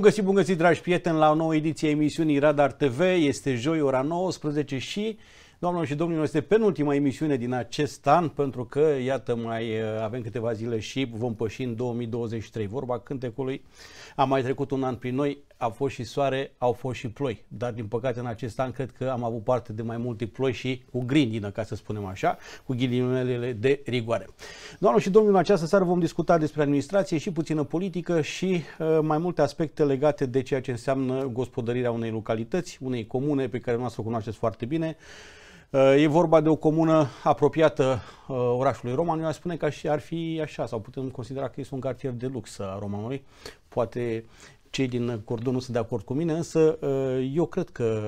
Bun găsit, bun găsit, dragi prieteni, la o nouă ediție a emisiunii Radar TV. Este joi, ora 19 și, doamnelor și domnilor, este penultima emisiune din acest an, pentru că, iată, mai uh, avem câteva zile și vom păși în 2023. Vorba cântecului, a mai trecut un an prin noi, a fost și soare, au fost și ploi, dar din păcate în acest an cred că am avut parte de mai multe ploi și cu grindină, ca să spunem așa, cu ghilimelele de rigoare. Doamne și domnilor, în această seară vom discuta despre administrație și puțină politică și uh, mai multe aspecte legate de ceea ce înseamnă gospodărirea unei localități, unei comune pe care noastră o cunoașteți foarte bine, uh, E vorba de o comună apropiată uh, orașului Eu aș spune că ar fi așa, sau putem considera că este un cartier de lux a Romanului, poate cei din cordon nu sunt de acord cu mine, însă uh, eu cred că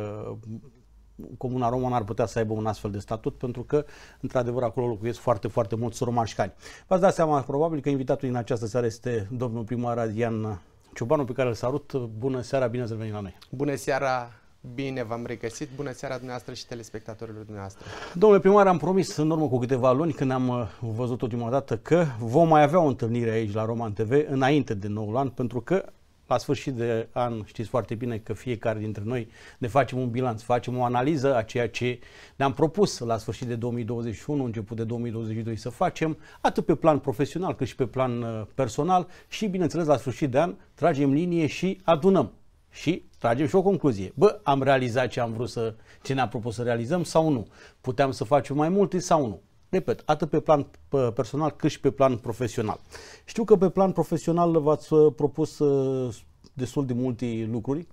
Comuna Romană ar putea să aibă un astfel de statut, pentru că, într-adevăr, acolo locuiesc foarte, foarte mulți romașcani. V-ați dat seama, probabil, că invitatul din această seară este domnul primar Adrian Ciobanu, pe care îl salut. Bună seara, bine ați venit la noi! Bună seara, Bine v-am regăsit. Bună seara dumneavoastră și telespectatorilor dumneavoastră. Domnule primar, am promis în urmă cu câteva luni, când am uh, văzut ultima dată, că vom mai avea o întâlnire aici la Roman TV înainte de noul an, pentru că la sfârșit de an știți foarte bine că fiecare dintre noi ne facem un bilanț, facem o analiză a ceea ce ne-am propus la sfârșit de 2021, început de 2022 să facem, atât pe plan profesional cât și pe plan uh, personal și bineînțeles la sfârșit de an tragem linie și adunăm și tragem și o concluzie. Bă, am realizat ce am vrut să, ce ne-am propus să realizăm sau nu? Puteam să facem mai multe sau nu? Repet, atât pe plan personal cât și pe plan profesional. Știu că pe plan profesional v-ați uh, propus uh, destul de multe lucruri,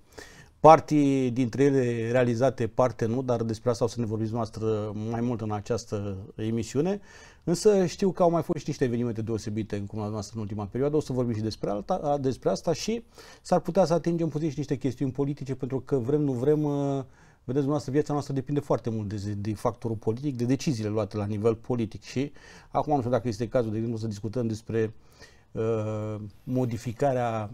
partii dintre ele realizate, parte nu, dar despre asta o să ne vorbiți noastră mai mult în această emisiune. Însă știu că au mai fost și niște evenimente deosebite în cumula noastră în ultima perioadă, o să vorbim și despre, alta, despre asta și s-ar putea să atingem puțin și niște chestiuni politice, pentru că vrem, nu vrem, uh, Vedeți, dumneavoastră, viața noastră depinde foarte mult de, de factorul politic, de deciziile luate la nivel politic și acum nu știu dacă este cazul, de exemplu, să discutăm despre uh, modificarea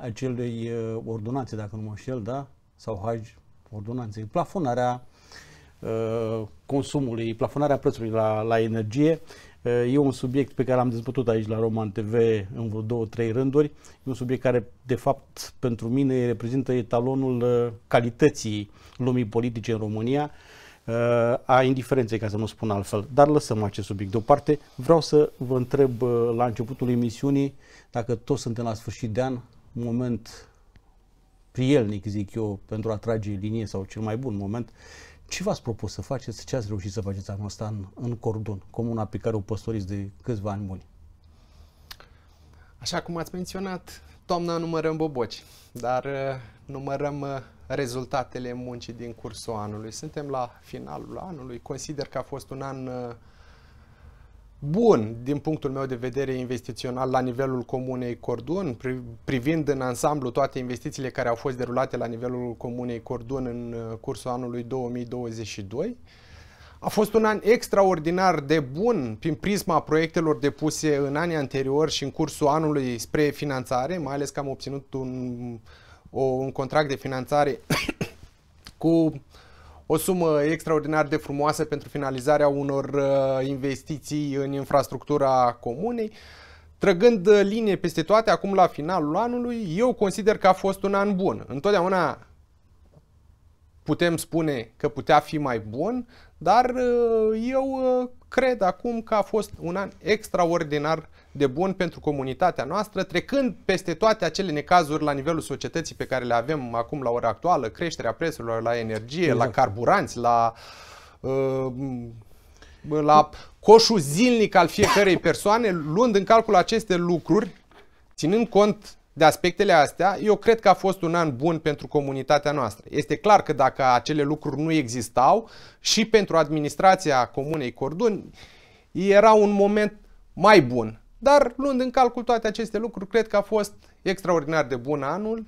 acelei uh, ordonanțe, dacă nu mă înșel, da? Sau hagi ordonanței, plafonarea uh, consumului, plafonarea prețului la, la energie E un subiect pe care am dezbătut aici la Roman TV în vreo două, trei rânduri. E un subiect care, de fapt, pentru mine reprezintă etalonul uh, calității lumii politice în România, uh, a indiferenței, ca să nu spun altfel. Dar lăsăm acest subiect deoparte. Vreau să vă întreb uh, la începutul emisiunii dacă toți suntem la sfârșit de an, un moment prielnic, zic eu, pentru a trage linie sau cel mai bun moment ce v-ați propus să faceți, ce ați reușit să faceți anul ăsta în, în cordon, comuna pe care o păstoriți de câțiva ani buni? Așa cum ați menționat, toamna numărăm boboci, dar uh, numărăm uh, rezultatele muncii din cursul anului. Suntem la finalul anului, consider că a fost un an uh, bun din punctul meu de vedere investițional la nivelul comunei Cordun, privind în ansamblu toate investițiile care au fost derulate la nivelul comunei Cordun în uh, cursul anului 2022. A fost un an extraordinar de bun prin prisma proiectelor depuse în anii anteriori și în cursul anului spre finanțare, mai ales că am obținut un, o, un contract de finanțare cu o sumă extraordinar de frumoasă pentru finalizarea unor uh, investiții în infrastructura comunei. Trăgând uh, linie peste toate, acum la finalul anului, eu consider că a fost un an bun. Întotdeauna putem spune că putea fi mai bun, dar uh, eu cred acum că a fost un an extraordinar de bun pentru comunitatea noastră, trecând peste toate acele necazuri la nivelul societății pe care le avem acum la ora actuală, creșterea prețurilor la energie, exact. la carburanți, la uh, la coșul zilnic al fiecărei persoane, luând în calcul aceste lucruri, ținând cont de aspectele astea, eu cred că a fost un an bun pentru comunitatea noastră. Este clar că dacă acele lucruri nu existau și pentru administrația Comunei Corduni, era un moment mai bun. Dar luând în calcul toate aceste lucruri, cred că a fost extraordinar de bun anul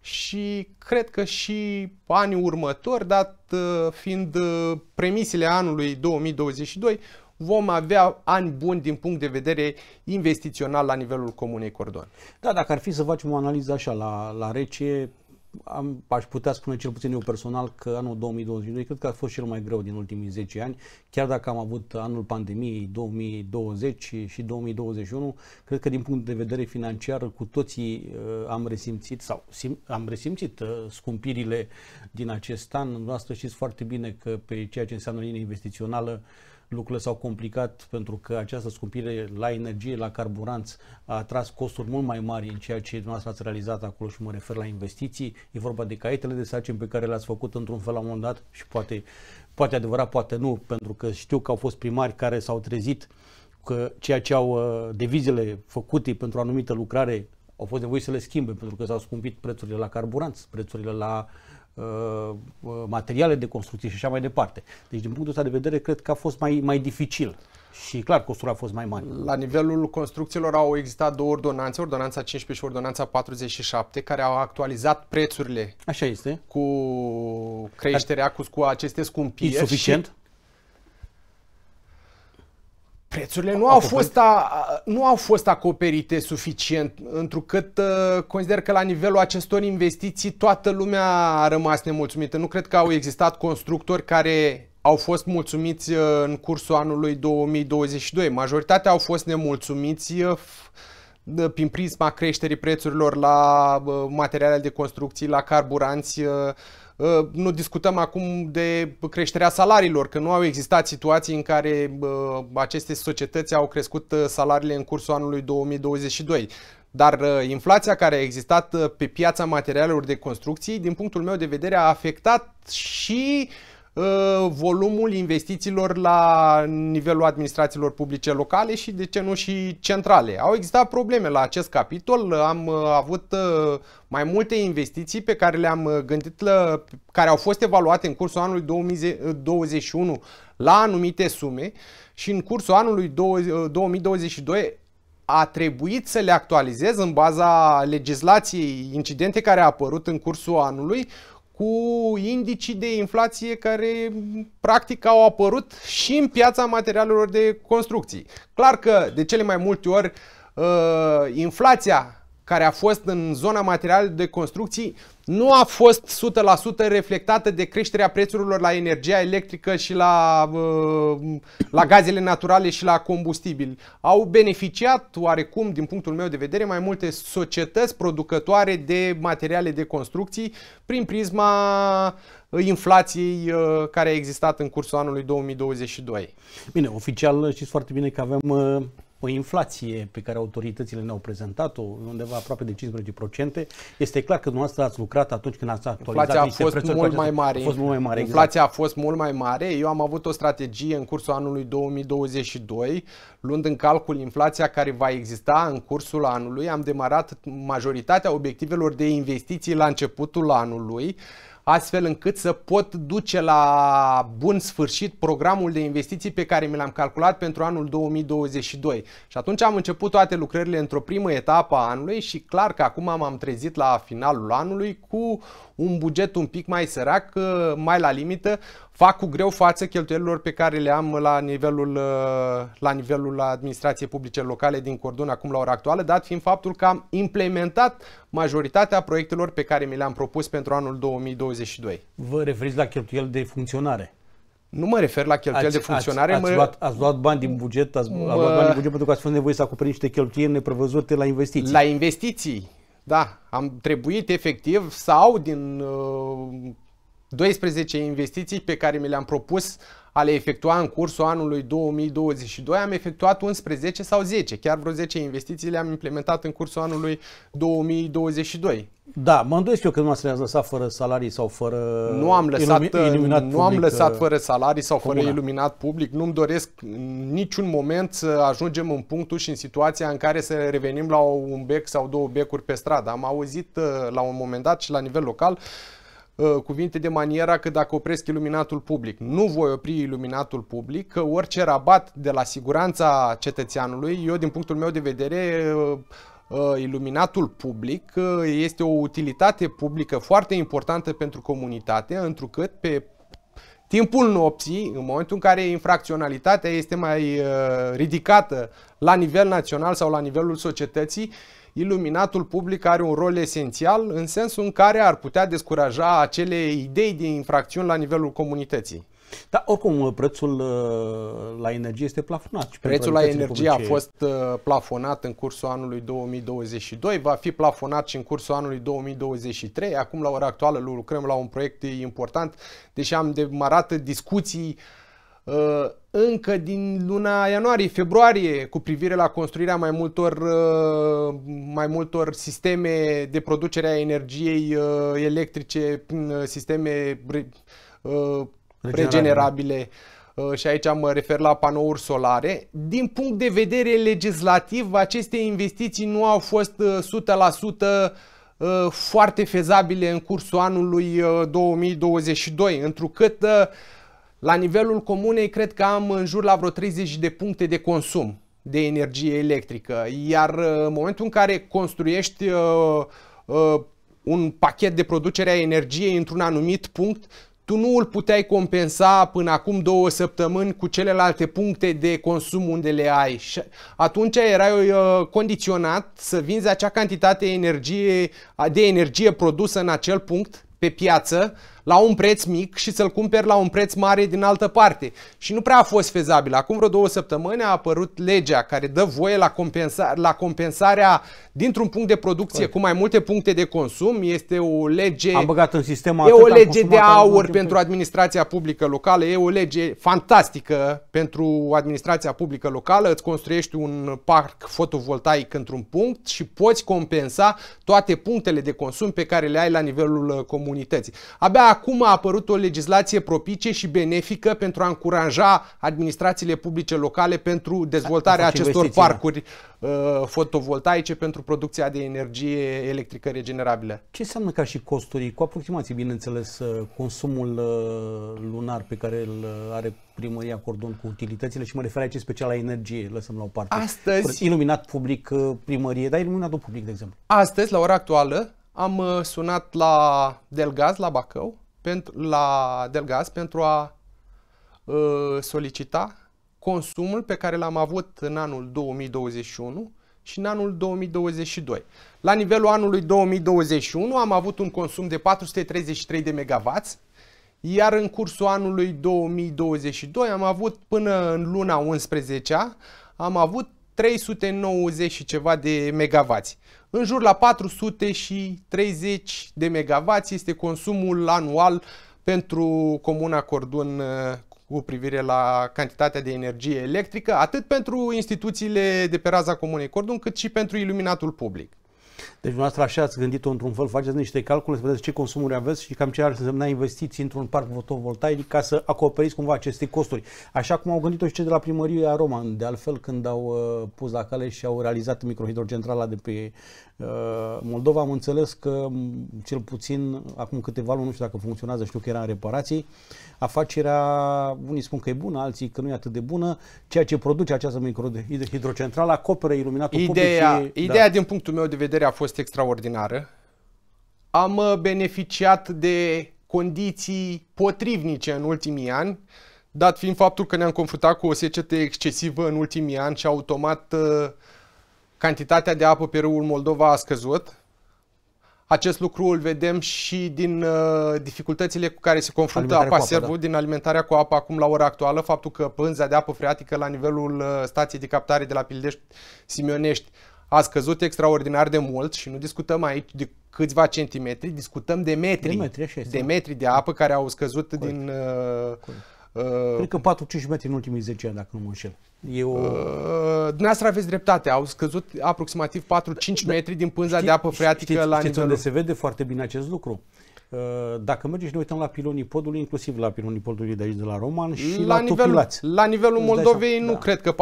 și cred că și anii următori, dat uh, fiind uh, premisile anului 2022, vom avea ani buni din punct de vedere investițional la nivelul Comunei Cordon. Da, dacă ar fi să facem o analiză așa la, la rece, am, aș putea spune cel puțin eu personal că anul 2022 cred că a fost cel mai greu din ultimii 10 ani, chiar dacă am avut anul pandemiei 2020 și 2021, cred că din punct de vedere financiar cu toții uh, am resimțit sau sim, am resimțit uh, scumpirile din acest an. Noastră știți foarte bine că pe ceea ce înseamnă linie investițională uh, lucrurile s-au complicat pentru că această scumpire la energie, la carburanți, a atras costuri mult mai mari în ceea ce dumneavoastră ați realizat acolo și mă refer la investiții. E vorba de caietele de sarcini pe care le-ați făcut într-un fel la un moment dat și poate, poate adevărat, poate nu, pentru că știu că au fost primari care s-au trezit că ceea ce au uh, devizele făcute pentru o anumită lucrare au fost nevoie să le schimbe pentru că s-au scumpit prețurile la carburanți, prețurile la uh, Uh, materiale de construcție și așa mai departe. Deci, din punctul ăsta de vedere, cred că a fost mai, mai dificil. Și clar, costul a fost mai mare. La nivelul construcțiilor au existat două ordonanțe, ordonanța 15 și ordonanța 47, care au actualizat prețurile. Așa este. Cu creșterea, cu, cu aceste scumpiri. Insuficient. Și Prețurile nu au, fost a, nu au fost acoperite suficient, întrucât uh, consider că la nivelul acestor investiții toată lumea a rămas nemulțumită. Nu cred că au existat constructori care au fost mulțumiți uh, în cursul anului 2022. Majoritatea au fost nemulțumiți uh, prin prisma creșterii prețurilor la materiale de construcții, la carburanți, Uh, nu discutăm acum de creșterea salariilor, că nu au existat situații în care uh, aceste societăți au crescut uh, salariile în cursul anului 2022. Dar inflația care a existat pe piața materialelor de construcții, din punctul meu de vedere, a afectat și uh, Uh, volumul investițiilor la nivelul administrațiilor publice locale și, de ce nu, și centrale. Au existat probleme la acest capitol, am uh, avut uh, mai multe investiții pe care le-am gândit, la, care au fost evaluate în cursul anului 2021 la anumite sume și în cursul anului 2022 a trebuit să le actualizez în baza legislației incidente care a apărut în cursul anului cu indicii de inflație care practic au apărut și în piața materialelor de construcții. Clar că de cele mai multe ori uh, inflația care a fost în zona materială de construcții nu a fost 100% reflectată de creșterea prețurilor la energia electrică și la, uh, la gazele naturale și la combustibili. Au beneficiat oarecum, din punctul meu de vedere, mai multe societăți producătoare de materiale de construcții prin prisma inflației uh, care a existat în cursul anului 2022. Bine, oficial știți foarte bine că avem uh, o inflație pe care autoritățile ne-au prezentat-o, undeva aproape de 15%. Este clar că dumneavoastră ați lucrat atunci când ați actualizat inflația a fost mult mai mare. A fost mult mai mare. Exact. Inflația exact. a fost mult mai mare. Eu am avut o strategie în cursul anului 2022, luând în calcul inflația care va exista în cursul anului. Am demarat majoritatea obiectivelor de investiții la începutul anului astfel încât să pot duce la bun sfârșit programul de investiții pe care mi l-am calculat pentru anul 2022. Și atunci am început toate lucrările într-o primă etapă a anului și clar că acum m-am trezit la finalul anului cu un buget un pic mai sărac, mai la limită, fac cu greu față cheltuielilor pe care le am la nivelul, uh, la nivelul administrației publice locale din Cordon acum la ora actuală, dat fiind faptul că am implementat majoritatea proiectelor pe care mi le-am propus pentru anul 2022. Vă referiți la cheltuieli de funcționare? Nu mă refer la cheltuieli ați, de funcționare. Ați, ați, mă... luat, ați luat bani din buget, ați, mă... ați luat bani din buget pentru că ați fost nevoie să acoperiți niște cheltuieli neprevăzute la investiții. La investiții, da. Am trebuit efectiv sau din uh, 12 investiții pe care mi le-am propus a le efectua în cursul anului 2022, am efectuat 11 sau 10, chiar vreo 10 investiții le-am implementat în cursul anului 2022. Da, mă îndoiesc eu că nu le ați lăsat fără salarii sau fără nu am lăsat, uh, iluminat Nu am lăsat uh, fără salarii sau comuna. fără iluminat public. Nu-mi doresc în niciun moment să ajungem în punctul și în situația în care să revenim la un bec sau două becuri pe stradă. Am auzit uh, la un moment dat și la nivel local Uh, cuvinte de maniera că dacă opresc iluminatul public, nu voi opri iluminatul public, că orice rabat de la siguranța cetățeanului, eu din punctul meu de vedere uh, uh, iluminatul public este o utilitate publică foarte importantă pentru comunitate, întrucât pe timpul nopții, în momentul în care infracționalitatea este mai ridicată la nivel național sau la nivelul societății, iluminatul public are un rol esențial în sensul în care ar putea descuraja acele idei de infracțiuni la nivelul comunității. Da, oricum prețul uh, la energie este plafonat. Prețul la energie publice. a fost uh, plafonat în cursul anului 2022, va fi plafonat și în cursul anului 2023. Acum la ora actuală lucrăm la un proiect important, deși am demarat discuții uh, Uh, încă din luna ianuarie-februarie cu privire la construirea mai multor, uh, mai multor sisteme de producere a energiei uh, electrice, sisteme regenerabile și aici mă refer la panouri solare. Din punct de vedere legislativ, aceste investiții nu au fost 100% foarte fezabile în cursul anului 2022, întrucât uh, la nivelul comunei cred că am în jur la vreo 30 de puncte de consum de energie electrică, iar uh, în momentul în care construiești uh, uh, un pachet de producere a energiei într-un anumit punct, tu nu îl puteai compensa până acum două săptămâni cu celelalte puncte de consum unde le ai. Și atunci erai uh, condiționat să vinzi acea cantitate energie, de energie produsă în acel punct pe piață la un preț mic și să-l cumperi la un preț mare din altă parte. Și nu prea a fost fezabil. Acum vreo două săptămâni a apărut legea care dă voie la, compensa- la compensarea dintr-un punct de producție Corect. cu mai multe puncte de consum. Este o lege... Am băgat în sistem E o lege de aur pentru administrația publică locală. E o lege fantastică pentru administrația publică locală. Îți construiești un parc fotovoltaic într-un punct și poți compensa toate punctele de consum pe care le ai la nivelul uh, comunității. Abia acum a apărut o legislație propice și benefică pentru a încuraja administrațiile publice locale pentru dezvoltarea acestor parcuri uh, fotovoltaice pentru producția de energie electrică regenerabilă. Ce înseamnă ca și costuri, cu aproximații, bineînțeles, uh, consumul uh, lunar pe care îl uh, are primăria cordon cu utilitățile și mă refer aici special la energie, lăsăm la o parte. Astăzi... Iluminat public primărie, dar iluminat public, de exemplu. Astăzi, la ora actuală, am sunat la Delgaz, la Bacău, pentru, la Delgaz pentru a uh, solicita consumul pe care l-am avut în anul 2021 și în anul 2022. La nivelul anului 2021 am avut un consum de 433 de MW, iar în cursul anului 2022 am avut până în luna 11 am avut 390 și ceva de megavați. În jur la 430 de megavați este consumul anual pentru Comuna Cordun uh, cu privire la cantitatea de energie electrică, atât pentru instituțiile de pe raza Comunei Cordun, cât și pentru iluminatul public. Deci dumneavoastră așa ați gândit-o într-un fel, faceți niște calcule, să vedeți ce consumuri aveți și cam ce ar însemna investiții într-un parc fotovoltaic ca să acoperiți cumva aceste costuri. Așa cum au gândit-o și cei de la primăria Roma, de altfel când au uh, pus la cale și au realizat microhidrocentrala de pe Uh, Moldova am înțeles că cel puțin acum câteva luni, nu știu dacă funcționează, știu că era în reparații, afacerea, unii spun că e bună, alții că nu e atât de bună, ceea ce produce această microhidrocentrală acoperă iluminatul ideea, public. Și, da. ideea da. din punctul meu de vedere a fost extraordinară. Am uh, beneficiat de condiții potrivnice în ultimii ani, dat fiind faptul că ne-am confruntat cu o secetă excesivă în ultimii ani și automat uh, Cantitatea de apă pe râul Moldova a scăzut. Acest lucru îl vedem și din uh, dificultățile cu care se confruntă apa servul, da. din alimentarea cu apă acum la ora actuală, faptul că pânza de apă freatică la nivelul uh, stației de captare de la Pildești Simionești a scăzut extraordinar de mult și nu discutăm aici de câțiva centimetri, discutăm de metri, de metri, așa de, da. metri de apă care au scăzut Corect. din uh, Uh, Cred că 4-5 metri în ultimii 10 ani, dacă nu mă înșel. Eu... Uh, dumneavoastră aveți dreptate, au scăzut aproximativ 4-5 da, metri din pânza știi, de apă freatică știți, la știți nivelul... unde se vede foarte bine acest lucru? Uh, Uh, dacă mergem și ne uităm la pilonii podului, inclusiv la pilonii podului de aici de la Roman și la, la nivel, La nivelul Moldovei nu da. cred că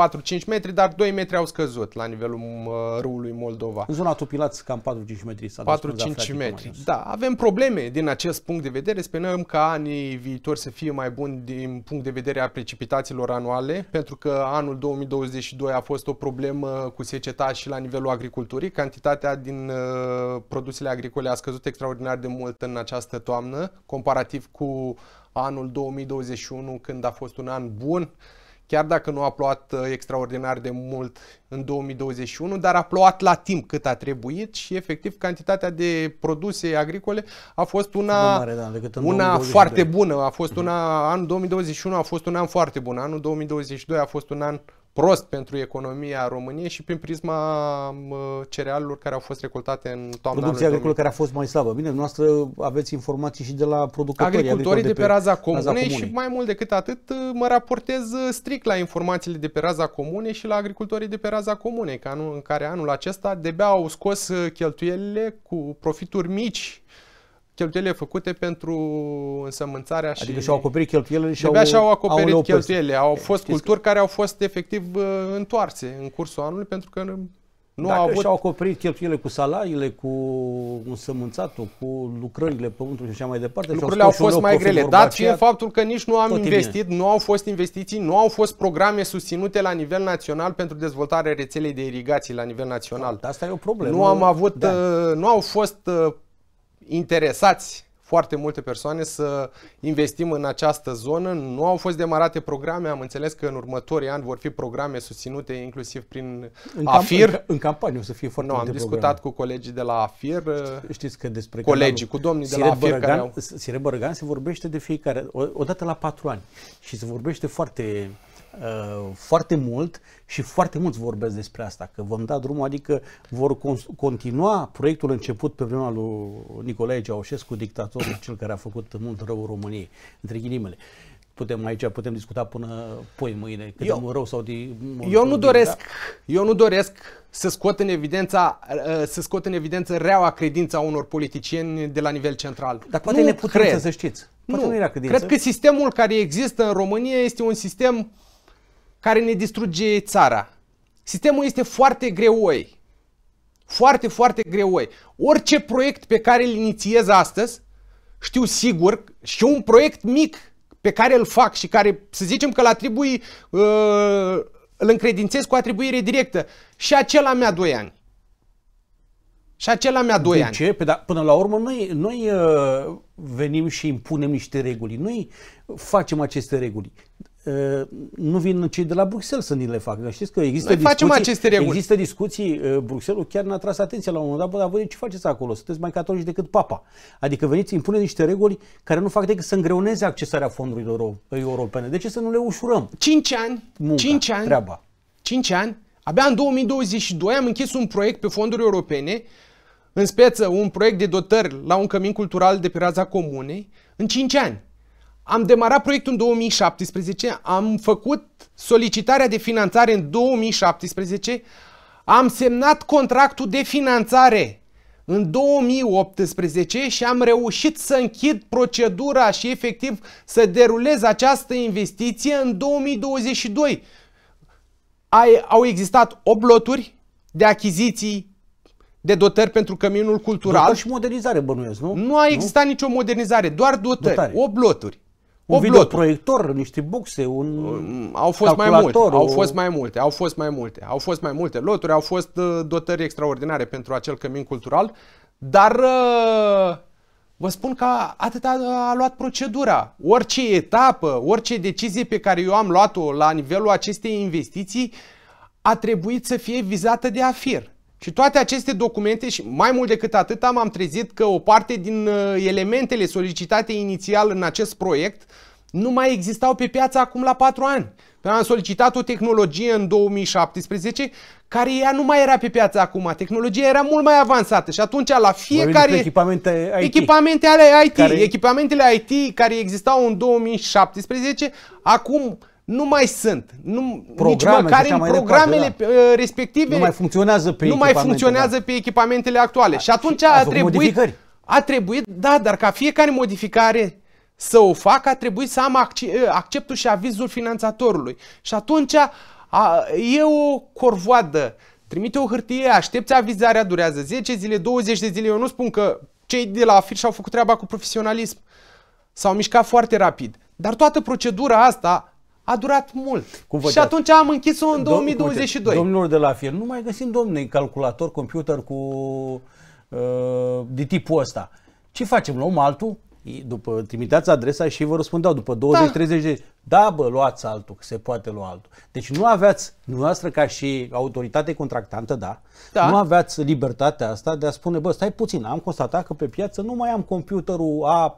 4-5 metri, dar 2 metri au scăzut la nivelul uh, râului Moldova. În zona Tupilați cam 4-5 metri s-a 4-5 metri. Da, avem probleme din acest punct de vedere. Sperăm ca anii viitori să fie mai buni din punct de vedere a precipitațiilor anuale, pentru că anul 2022 a fost o problemă cu seceta și la nivelul agriculturii. Cantitatea din uh, produsele agricole a scăzut extraordinar de mult în această această toamnă, comparativ cu anul 2021, când a fost un an bun. Chiar dacă nu a plouat uh, extraordinar de mult în 2021, dar a plouat la timp cât a trebuit și efectiv cantitatea de produse agricole a fost una, mare, da, decât în una foarte bună. A fost una, anul 2021 a fost un an foarte bun, anul 2022 a fost un an prost pentru economia României și prin prisma cerealelor care au fost recoltate în toamna Producția agricolă care a fost mai slabă. Bine, noastră aveți informații și de la producătorii Agricultorii de, de pe, pe raza comunei raza și mai mult decât atât mă raportez uh, strict la informațiile de pe raza comunei și la agricultorii de pe raza comunei, în care anul acesta debea au scos uh, cheltuielile cu profituri mici cheltuielile făcute pentru însămânțarea adică și... Adică și-au acoperit cheltuielile și au și-au acoperit au cheltuielile. Au fost culturi că... care au fost efectiv uh, întoarse în cursul anului pentru că nu Dacă au avut... și-au acoperit cheltuielile cu salariile, cu însămânțatul, cu lucrările pământului și așa mai departe. Lucrurile au fost mai grele, dat fiind faptul că nici nu am investit, bine. nu au fost investiții, nu au fost programe susținute la nivel național pentru dezvoltarea rețelei de irigații la nivel național. Da, asta e o problemă. Nu am avut, da. Uh, nu au fost uh, interesați foarte multe persoane să investim în această zonă. Nu au fost demarate programe, am înțeles că în următorii ani vor fi programe susținute inclusiv prin în AFIR. în, în campanie o să fie foarte nu, multe am discutat programe. cu colegii de la AFIR. Știți că despre colegii, cu domnii Sire de la AFIR Bărăgan, care au... Sire Bărăgan se vorbește de fiecare, o, odată la patru ani și se vorbește foarte Uh, foarte mult și foarte mulți vorbesc despre asta, că vom da drumul, adică vor continua proiectul început pe vremea lui Nicolae Ceaușescu, dictatorul cel care a făcut mult rău României, între ghilimele putem aici putem discuta până poi mâine cât eu, de rău sau de Eu nu doresc, da? eu nu doresc să scot în evidența uh, să scot în evidență reaua credința unor politicieni de la nivel central. Dar poate nu ne putem cred. să știți. Poate nu, nu era credință. Cred că sistemul care există în România este un sistem care ne distruge țara. Sistemul este foarte greoi. Foarte, foarte greoi. Orice proiect pe care îl inițiez astăzi, știu sigur, și un proiect mic pe care îl fac și care, să zicem că îl atribui, uh, îl încredințez cu atribuire directă, și acela mea doi ani. Și acela mea doi ani. ce? Pe, păi da, până la urmă, noi, noi uh, venim și impunem niște reguli. Noi facem aceste reguli. Uh, nu vin cei de la Bruxelles să ni le facă. Dar știți că există Noi discuții, facem aceste reguli. Există discuții, uh, Bruxelles chiar n a tras atenția la un moment dat, bă, dar voi ce faceți acolo? Sunteți mai catolici decât papa. Adică veniți, impune niște reguli care nu fac decât să îngreuneze accesarea fondurilor europene. De ce să nu le ușurăm? 5 ani, Munca, 5 ani, treaba. 5 ani, abia în 2022 am închis un proiect pe fonduri europene în speță un proiect de dotări la un cămin cultural de pe raza comunei în 5 ani. Am demarat proiectul în 2017, am făcut solicitarea de finanțare în 2017, am semnat contractul de finanțare în 2018 și am reușit să închid procedura și efectiv să derulez această investiție în 2022. au existat 8 loturi de achiziții de dotări pentru căminul cultural. Dotări și modernizare bănuiesc, nu? Nu a existat nu? nicio modernizare, doar dotări, Dotare. 8 loturi un oblot. videoproiector, niște boxe, un Au fost mai multe, au fost mai multe, au fost mai multe, au fost mai multe loturi, au fost uh, dotări extraordinare pentru acel cămin cultural, dar uh, vă spun că atât a, a luat procedura. Orice etapă, orice decizie pe care eu am luat-o la nivelul acestei investiții a trebuit să fie vizată de AFIR. Și toate aceste documente și mai mult decât atât am trezit că o parte din uh, elementele solicitate inițial în acest proiect nu mai existau pe piață acum la 4 ani. Am solicitat o tehnologie în 2017 care ea nu mai era pe piață acum. Tehnologia era mult mai avansată și atunci la fiecare... Echipamente IT. Echipamente ale IT. Care... Echipamentele IT care existau în 2017, acum nu mai sunt. Nu, Programe, nici măcar în programele departe, da. Uh, respective nu mai funcționează pe, nu mai funcționează da. pe echipamentele actuale. A, da. și atunci a, a trebuit... Modificări. A trebuit, da, dar ca fiecare modificare să o fac, a trebuit să am uh, acceptul și avizul finanțatorului. Și atunci a, e o corvoadă. Trimite o hârtie, aștepți avizarea, durează 10 zile, 20 de zile. Eu nu spun că cei de la afiș au făcut treaba cu profesionalism. S-au mișcat foarte rapid. Dar toată procedura asta a durat mult. Cum și atunci am închis-o în 2022. Domnilor de la fier, nu mai găsim, domne, calculator, computer cu uh, de tipul ăsta. Ce facem? Luăm altul? după trimiteați adresa și vă răspundeau după 20-30 da. de da, bă, luați altul, că se poate lua altul. Deci nu aveați, dumneavoastră ca și autoritate contractantă, da, da, nu aveați libertatea asta de a spune, bă, stai puțin, am constatat că pe piață nu mai am computerul a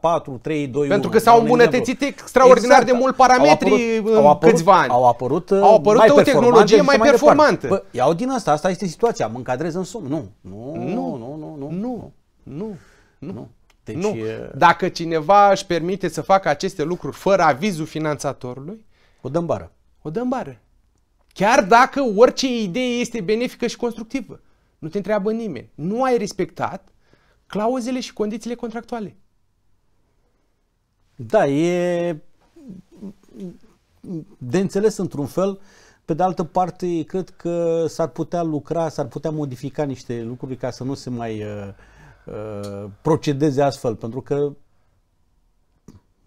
2, Pentru că s-au îmbunătățit extraordinar exact. de mult parametri au apărut, în au apărut, câțiva ani. Au apărut, au uh, apărut mai o tehnologie mai, mai performantă. Bă, iau din asta, asta este situația, mă încadrez în sumă. Nu, nu, nu, nu, nu, nu, nu. nu. nu. nu. Deci nu. E... Dacă cineva își permite să facă aceste lucruri fără avizul finanțatorului, o dăm bară. O dăm bară. Chiar dacă orice idee este benefică și constructivă. Nu te întreabă nimeni. Nu ai respectat clauzele și condițiile contractuale. Da, e de înțeles într-un fel. Pe de altă parte, cred că s-ar putea lucra, s-ar putea modifica niște lucruri ca să nu se mai uh, Uh, procedeze astfel, pentru că,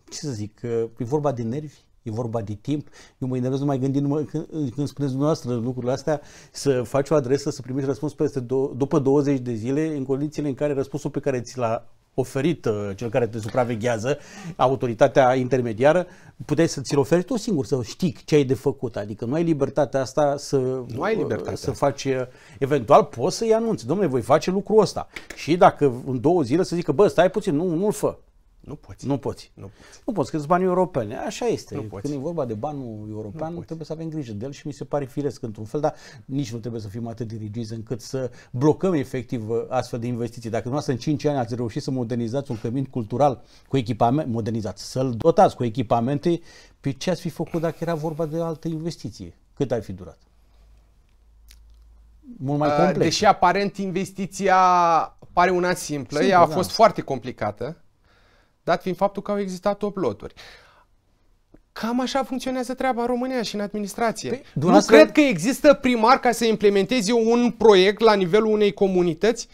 ce să zic, uh, e vorba de nervi, e vorba de timp. Eu mă enervez numai gândind, numai când, când spuneți dumneavoastră lucrurile astea, să faci o adresă, să primești răspuns peste do- după 20 de zile, în condițiile în care răspunsul pe care ți l-a oferit uh, cel care te supraveghează, autoritatea intermediară, puteai să ți-l oferi tu singur, să știi ce ai de făcut. Adică nu ai libertatea asta să, nu ai libertatea să asta. faci, uh, eventual poți să-i anunți, domnule, voi face lucrul ăsta. Și dacă în două zile să zică, bă, stai puțin, nu, nu-l fă. Nu poți. Nu poți. Nu poți, nu poți că sunt bani europene. Așa este. Nu poți. Când e vorba de banul european, nu trebuie să avem grijă de el și mi se pare firesc într-un fel, dar nici nu trebuie să fim atât dirigiți încât să blocăm efectiv uh, astfel de investiții. Dacă dumneavoastră în 5 ani ați reușit să modernizați un cămin cultural cu echipament, modernizați, să-l dotați cu echipamente, pe ce ați fi făcut dacă era vorba de altă investiție? Cât ar fi durat? Mult mai uh, complex. Deși aparent investiția pare una simplă, Simplu, ea a da. fost foarte complicată dat fiind faptul că au existat oploturi. Cam așa funcționează treaba în România și în administrație. Păi, nu cred că există primar ca să implementeze un proiect la nivelul unei comunități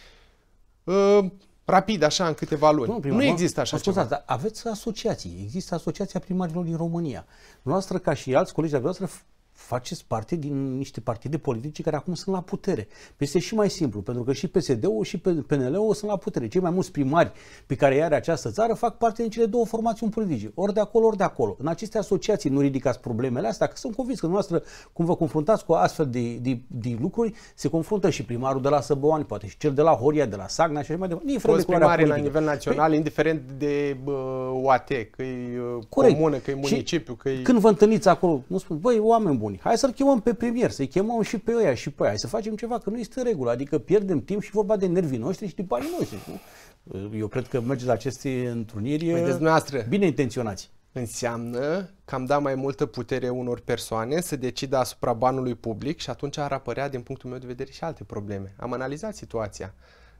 uh, rapid, așa, în câteva luni. Nu, nu există așa ceva. Asta, dar aveți asociații. Există Asociația Primarilor din România. Noastră, ca și alți colegi de noastră, faceți parte din niște partide politice care acum sunt la putere. Este și mai simplu, pentru că și PSD-ul și PNL-ul sunt la putere. Cei mai mulți primari pe care îi are această țară fac parte din cele două formațiuni politice, ori de acolo, ori de acolo. În aceste asociații nu ridicați problemele astea, că sunt convins că noastră, cum vă confruntați cu astfel de, de, de lucruri, se confruntă și primarul de la Săboani, poate și cel de la Horia, de la Sagna și așa mai departe. Indiferent de primarii la nivel național, păi... indiferent de uh, OAT, că e uh, comună, că e municipiu, că e... Când vă întâlniți acolo, nu spun, băi, oameni buni, buni. Hai să-l chemăm pe premier, să-i chemăm și pe ăia și pe aia, să facem ceva, că nu este regulă. Adică pierdem timp și vorba de nervii noștri și de banii noștri. Nu? Eu cred că mergeți la aceste întruniri Vedeți, păi bine intenționați. Înseamnă că am dat mai multă putere unor persoane să decidă asupra banului public și atunci ar apărea, din punctul meu de vedere, și alte probleme. Am analizat situația.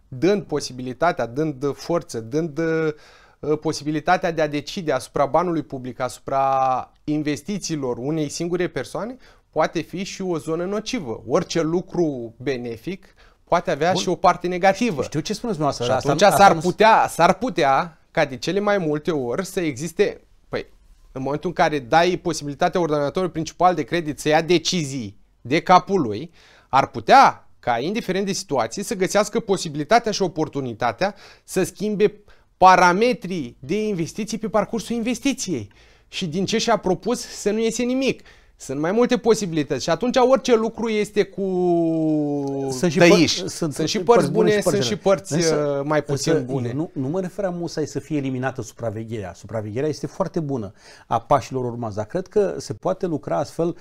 Dând posibilitatea, dând forță, dând uh, Uh, posibilitatea de a decide asupra banului public, asupra investițiilor unei singure persoane, poate fi și o zonă nocivă. Orice lucru benefic poate avea Bun. și o parte negativă. Știu ce spuneți dumneavoastră. Și atunci s-ar, putea, s-ar putea ca de cele mai multe ori să existe, păi, în momentul în care dai posibilitatea ordonatorului principal de credit să ia decizii de capul lui, ar putea ca, indiferent de situație, să găsească posibilitatea și oportunitatea să schimbe parametrii de investiții pe parcursul investiției și din ce și-a propus să nu iese nimic. Sunt mai multe posibilități și atunci orice lucru este cu sunt și tăiși. Păr- sunt, sunt și părți bune, și sunt și părți însă, uh, mai puțin însă, bune. Nu, nu mă referam musai să fie eliminată supravegherea. Supravegherea este foarte bună a pașilor urmați, dar cred că se poate lucra astfel,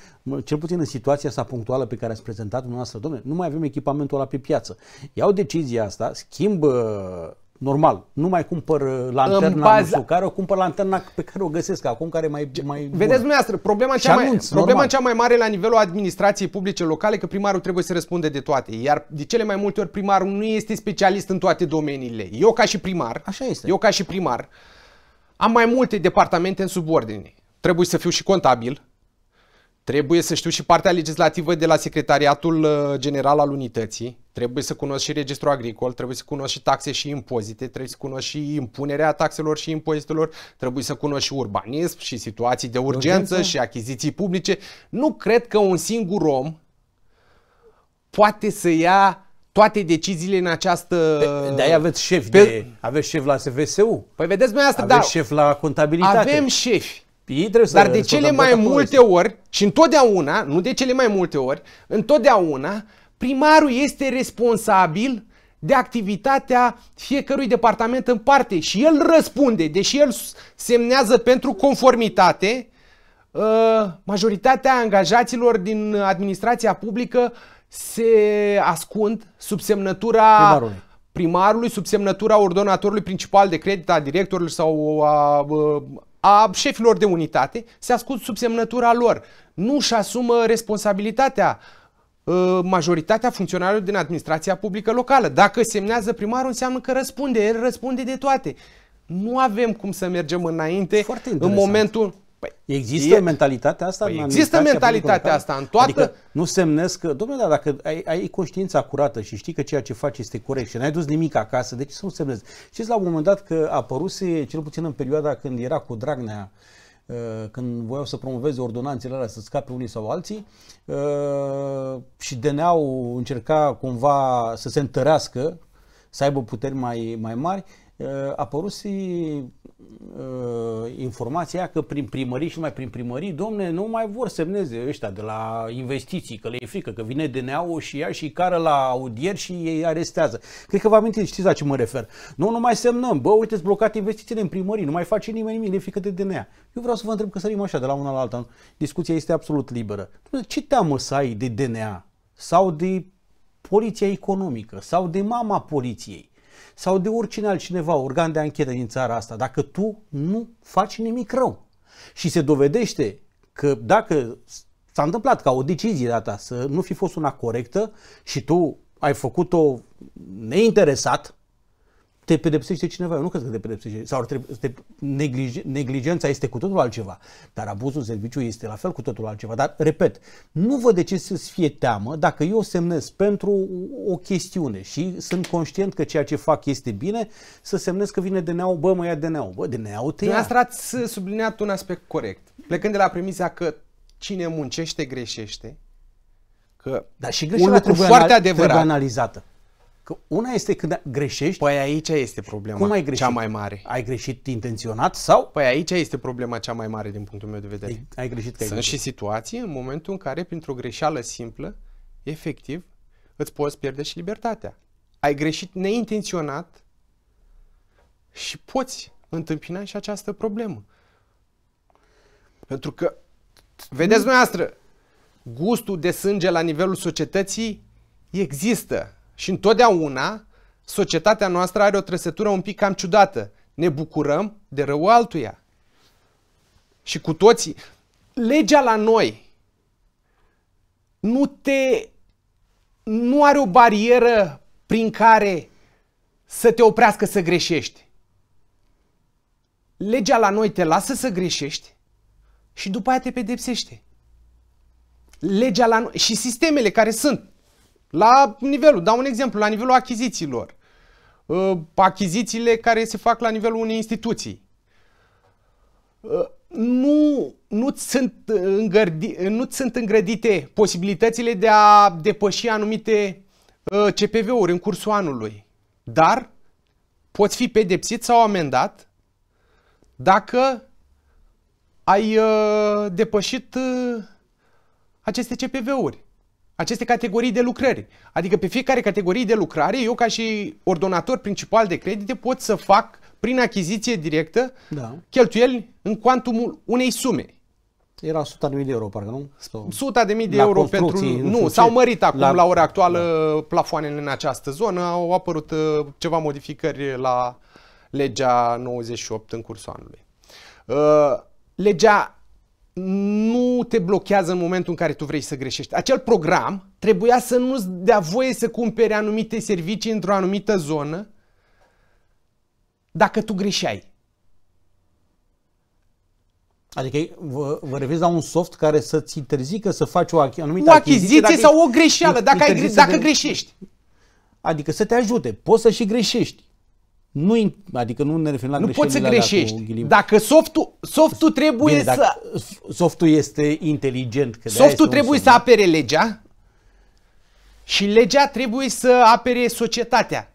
cel puțin în situația asta punctuală pe care ați prezentat dumneavoastră, domnule, nu mai avem echipamentul ăla pe piață. Iau decizia asta, schimbă normal. Nu mai cumpăr uh, lanterna baza... nu știu care, o cumpăr lanterna pe care o găsesc acum, care mai mai Vedeți dumneavoastră, problema, cea, mai, normal. problema cea mai mare la nivelul administrației publice locale că primarul trebuie să răspunde de toate. Iar de cele mai multe ori primarul nu este specialist în toate domeniile. Eu ca și primar, Așa este. eu ca și primar, am mai multe departamente în subordine. Trebuie să fiu și contabil, trebuie să știu și partea legislativă de la Secretariatul uh, General al Unității, Trebuie să cunosc și registrul agricol, trebuie să cunosc și taxe și impozite, trebuie să cunosc și impunerea taxelor și impozitelor, trebuie să cunosc și urbanism și situații de urgență, urgență și achiziții publice. Nu cred că un singur om poate să ia toate deciziile în această... De, de aveți șef, pe... de, aveți șef la SVSU. Păi vedeți dumneavoastră, da. Aveți șef la contabilitate. Avem șefi. să Dar de cele mai multe ori, și întotdeauna, nu de cele mai multe ori, întotdeauna primarul este responsabil de activitatea fiecărui departament în parte și el răspunde, deși el semnează pentru conformitate, ă, majoritatea angajaților din administrația publică se ascund sub semnătura primarului, primarului sub semnătura ordonatorului principal de credit, a directorului sau a, a șefilor de unitate, se ascund sub semnătura lor. Nu își asumă responsabilitatea uh, Uh, majoritatea funcționarilor din administrația publică locală. Dacă semnează primarul, înseamnă că răspunde, el răspunde de toate. Nu avem cum să mergem înainte Foarte în momentul... Păi, există e, mentalitatea asta? Păi, în există mentalitatea asta în toată... Adică nu semnesc că, domnule, dar dacă ai, ai conștiința curată și știi că ceea ce faci este corect și n-ai dus nimic acasă, de ce să nu semnezi? Știți la un moment dat că a apărut, cel puțin în perioada când era cu Dragnea, uh, Uh, când voiau să promoveze ordonanțele alea să scape unii sau alții uh, și DNA-ul încerca cumva să se întărească, să aibă puteri mai, mai mari, apărut și informația că prin primării și mai prin primării, domne, nu mai vor semneze ăștia de la investiții, că le e frică, că vine dna neau și ea și care la audier și ei arestează. Cred că vă amintiți, știți la ce mă refer. Nu, nu mai semnăm, bă, uite, blocat investițiile în primării, nu mai face nimeni nimic, le e frică de DNA. Eu vreau să vă întreb că sărim așa de la una la alta, discuția este absolut liberă. Ce teamă să ai de DNA sau de poliția economică sau de mama poliției? sau de oricine altcineva, organ de anchetă din țara asta, dacă tu nu faci nimic rău. Și se dovedește că dacă s-a întâmplat ca o decizie de ta să nu fi fost una corectă și tu ai făcut-o neinteresat, te pedepsește cineva. Eu nu cred că te pedepsește. Sau te, te, neglige, negligența este cu totul altceva. Dar abuzul serviciului este la fel cu totul altceva. Dar, repet, nu văd de ce să-ți fie teamă dacă eu semnez pentru o chestiune și sunt conștient că ceea ce fac este bine, să semnez că vine de neau, bă, mă ia de neau, Bă, de neau te ia. ați subliniat un aspect corect. Plecând de la premisa că cine muncește greșește, că Dar și un lucru foarte anal- adevărat. Trebuie analizată. Că una este când greșești. Păi aici este problema Cum ai greșit? cea mai mare. Ai greșit intenționat sau? Păi aici este problema cea mai mare din punctul meu de vedere. Ai, deci ai greșit că Sunt ai greșit. și situații în momentul în care, printr-o greșeală simplă, efectiv, îți poți pierde și libertatea. Ai greșit neintenționat și poți întâmpina și această problemă. Pentru că, vedeți dumneavoastră, gustul de sânge la nivelul societății există. Și întotdeauna societatea noastră are o trăsătură un pic cam ciudată. Ne bucurăm de rău altuia. Și cu toții. Legea la noi nu te nu are o barieră prin care să te oprească să greșești. Legea la noi te lasă să greșești și după aia te pedepsește. Legea la noi și sistemele care sunt la nivelul, dau un exemplu, la nivelul achizițiilor. Uh, achizițiile care se fac la nivelul unei instituții. Uh, nu, nu, sunt îngărdi, nu sunt îngrădite posibilitățile de a depăși anumite uh, CPV-uri în cursul anului. Dar poți fi pedepsit sau amendat dacă ai depășit aceste CPV-uri aceste categorii de lucrări. Adică pe fiecare categorie de lucrare, eu ca și ordonator principal de credite pot să fac prin achiziție directă da. cheltuieli în cuantumul unei sume. Era 100 de mii de euro, parcă, nu? Sau... 100 de mii de la euro pentru... Nu, s-au mărit acum la, la ora actuală da. plafoanele în această zonă. Au apărut uh, ceva modificări la legea 98 în cursul anului. Uh, legea nu te blochează în momentul în care tu vrei să greșești. Acel program trebuia să nu-ți dea voie să cumpere anumite servicii într-o anumită zonă dacă tu greșeai. Adică vă, vă revezi la un soft care să-ți interzică să faci o anumită o achiziție, achiziție sau o greșeală dacă, ai, dacă greșești. Adică să te ajute. Poți să și greșești nu, adică nu ne referim la Nu poți să greșești. Dacă softul, softul trebuie Bine, să... Softul este inteligent. Că softul trebuie să apere legea și legea trebuie să apere societatea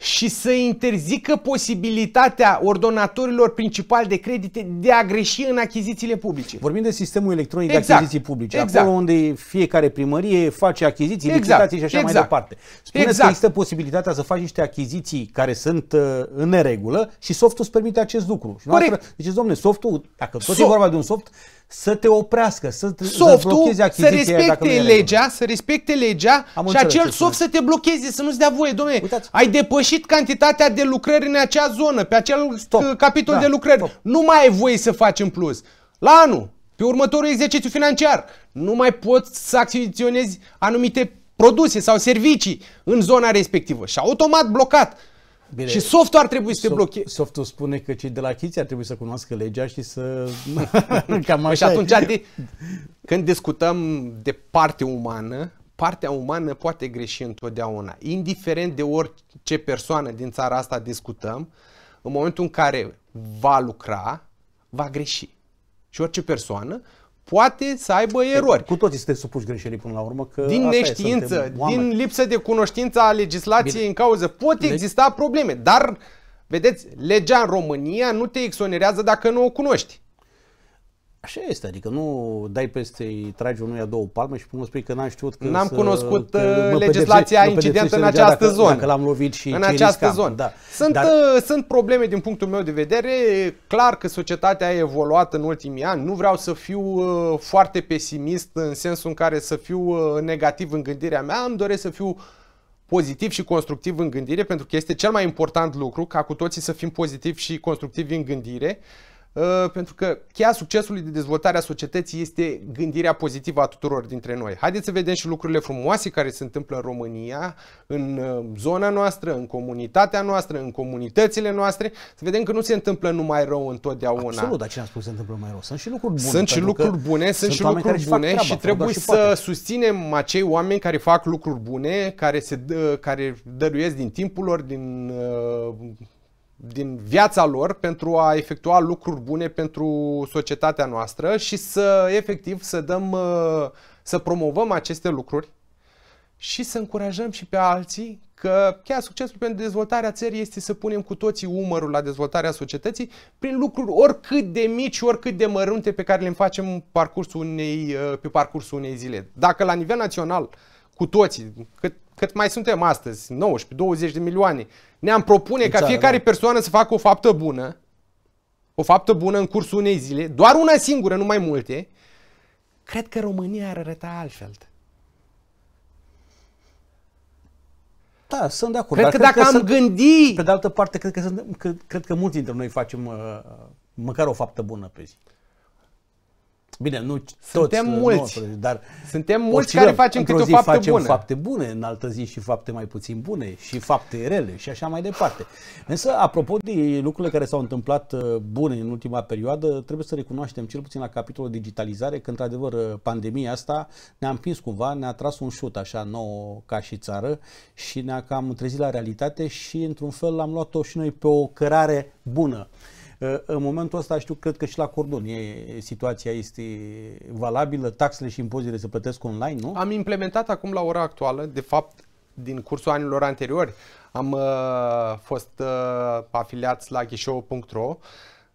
și să interzică posibilitatea ordonatorilor principali de credite de a greși în achizițiile publice. Vorbim de sistemul electronic exact. de achiziții publice, exact. acolo unde fiecare primărie face achiziții, exact. licitații și așa exact. mai departe. Spuneți exact. că există posibilitatea să faci niște achiziții care sunt uh, în neregulă și softul îți permite acest lucru. Și Corect. Noastră, ziceți, deci, domnule, softul, dacă tot so- e vorba de un soft, să te oprească, să te Softul, blocheze achiziția să respecte legea, să respecte legea Am și acel soft să te blocheze, să nu-ți dea voie. Domne, ai depășit cantitatea de lucrări în acea zonă, pe acel stop. capitol da, de lucrări. Stop. Nu mai ai voie să faci în plus. La anul, pe următorul exercițiu financiar, nu mai poți să acționezi anumite produse sau servicii în zona respectivă. Și automat blocat. Bine, și softul ar trebui să te blocheze. Softul spune că cei de la achiziție ar trebui să cunoască legea și să... Cam păi așa. Și atunci, de, când discutăm de parte umană, partea umană poate greși întotdeauna. Indiferent de orice persoană din țara asta discutăm, în momentul în care va lucra, va greși. Și orice persoană poate să aibă erori. Cu toții suntem supuși greșelii până la urmă. Că din neștiință, e, din lipsă de cunoștință a legislației Bine. în cauză, pot deci- exista probleme, dar, vedeți, legea în România nu te exonerează dacă nu o cunoști. Așa este, adică nu dai peste, tragi tragi unuia două palme și nu spui că n-am știut că N-am cunoscut că uh, legislația pedepse, incidentă în această dacă, zonă. Dacă l-am lovit și În această riscam. zonă. Da. Sunt, Dar... Uh, sunt probleme din punctul meu de vedere. Clar că societatea a evoluat în ultimii ani. Nu vreau să fiu uh, foarte pesimist în sensul în care să fiu negativ în gândirea mea. Îmi doresc să fiu pozitiv și constructiv în gândire pentru că este cel mai important lucru ca cu toții să fim pozitivi și constructivi în gândire. Uh, Uh, pentru că cheia succesului de dezvoltare a societății este gândirea pozitivă a tuturor dintre noi. Haideți să vedem și lucrurile frumoase care se întâmplă în România, în uh, zona noastră, în comunitatea noastră, în comunitățile noastre, să vedem că nu se întâmplă numai rău întotdeauna. Absolut, dar ce am spus se întâmplă mai rău? Sunt și lucruri bune. Sunt și lucruri bune, sunt și lucruri bune și, și trebuie și să poate. susținem acei oameni care fac lucruri bune, care se dă, care dăruiesc din timpul lor, din uh, din viața lor pentru a efectua lucruri bune pentru societatea noastră și să efectiv să dăm uh, să promovăm aceste lucruri și să încurajăm și pe alții că chiar succesul pentru dezvoltarea țării este să punem cu toții umărul la dezvoltarea societății prin lucruri oricât de mici, oricât de mărunte pe care le facem parcursul unei, uh, pe parcursul unei zile. Dacă la nivel național uh, cu toții, cât, cât mai suntem astăzi, 19-20 de milioane, ne-am propune exact, ca fiecare da. persoană să facă o faptă bună, o faptă bună în cursul unei zile, doar una singură, nu mai multe, cred că România ar arăta altfel. Da, sunt de acord. Cred că dacă că am sunt, gândi... Pe de altă parte, cred că, sunt, cred, cred că mulți dintre noi facem uh, măcar o faptă bună pe zi. Bine, nu suntem toți, mulți, nu, dar suntem mulți care facem câte o zi fapte facem bune. fapte bune, în altă zi și fapte mai puțin bune și fapte rele și așa mai departe. Însă, apropo de lucrurile care s-au întâmplat uh, bune în ultima perioadă, trebuie să recunoaștem, cel puțin la capitolul digitalizare, că într-adevăr uh, pandemia asta ne-a împins cumva, ne-a tras un șut așa nou ca și țară și ne-a cam trezit la realitate și într-un fel l-am luat-o și noi pe o cărare bună. În momentul ăsta știu, cred că și la cordon e, situația este valabilă, taxele și impozitele se plătesc online, nu? Am implementat acum la ora actuală, de fapt din cursul anilor anteriori, am uh, fost uh, afiliați la ghishow.ro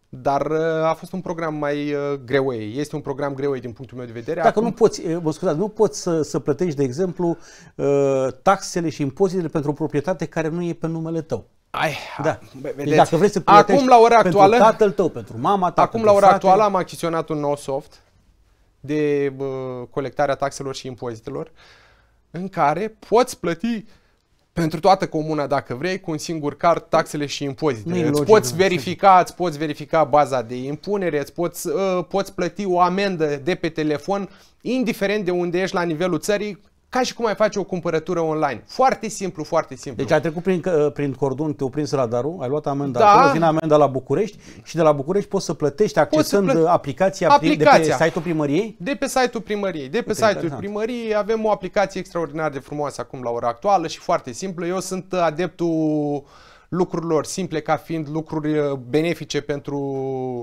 dar uh, a fost un program mai uh, greoi. Este un program greoi din punctul meu de vedere. Dacă Acum... nu poți, eh, vă scuzați, nu poți să, să plătești, de exemplu, uh, taxele și impozitele pentru o proprietate care nu e pe numele tău. Ai, da. Deci vedeți, dacă vrei să acum la ora actuală, pentru tatăl tău, pentru mama ta, Acum la ora fratele... actuală am achiziționat un nou soft de bă, colectarea taxelor și impozitelor în care poți plăti pentru toată comuna, dacă vrei, cu un singur card, taxele și impozitele. Îți logic, poți verifica, îți poți verifica baza de impunere, îți poți, uh, poți plăti o amendă de pe telefon, indiferent de unde ești la nivelul țării, ca și cum ai face o cumpărătură online. Foarte simplu, foarte simplu. Deci ai trecut prin, uh, prin cordon, te o prins radarul, ai luat amenda, da. acolo vine amenda la București și de la București poți să plătești accesând plă... aplicația, aplicația de pe site-ul primăriei? De pe site-ul primăriei. De pe site-ul primăriei avem o aplicație extraordinar de frumoasă acum la ora actuală și foarte simplă. Eu sunt adeptul lucrurilor simple ca fiind lucruri uh, benefice pentru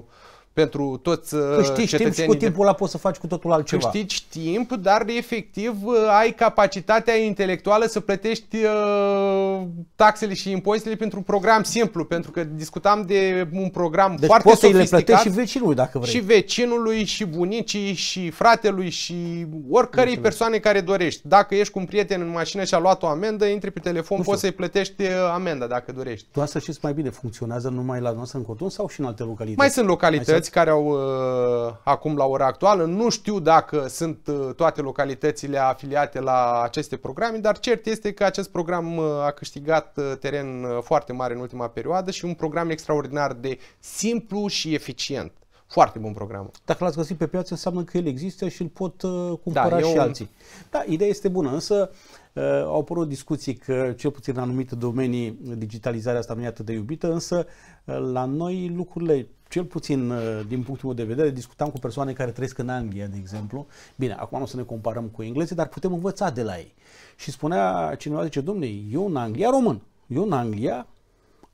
uh, pentru toți Câștigi uh, timp și cu timpul ăla poți să faci cu totul altceva. Câștigi timp, dar efectiv uh, ai capacitatea intelectuală să plătești uh, taxele și impozitele pentru un program simplu, pentru că discutam de un program deci foarte poți sofisticat. Să le plătești și vecinului dacă vrei. Și vecinului, și bunicii, și fratelui, și oricărei persoane care dorești. Dacă ești cu un prieten în mașină și a luat o amendă, intri pe telefon, nu poți să-i plătești amenda dacă dorești. Tu asta știți mai bine, funcționează numai la noastră în Cotun sau și în alte localități? Mai sunt localități localități care au uh, acum la ora actuală. Nu știu dacă sunt uh, toate localitățile afiliate la aceste programe, dar cert este că acest program uh, a câștigat teren foarte mare în ultima perioadă și un program extraordinar de simplu și eficient. Foarte bun program. Dacă l-ați găsit pe piață, înseamnă că el există și îl pot uh, cumpăra da, și un... alții. Da, ideea este bună, însă uh, au apărut discuții că, cel puțin în anumite domenii, digitalizarea asta nu e atât de iubită, însă uh, la noi lucrurile cel puțin uh, din punctul meu de vedere, discutam cu persoane care trăiesc în Anglia, de exemplu. Bine, acum nu o să ne comparăm cu englezii, dar putem învăța de la ei. Și spunea cineva, zice, domne, eu în Anglia român, eu în Anglia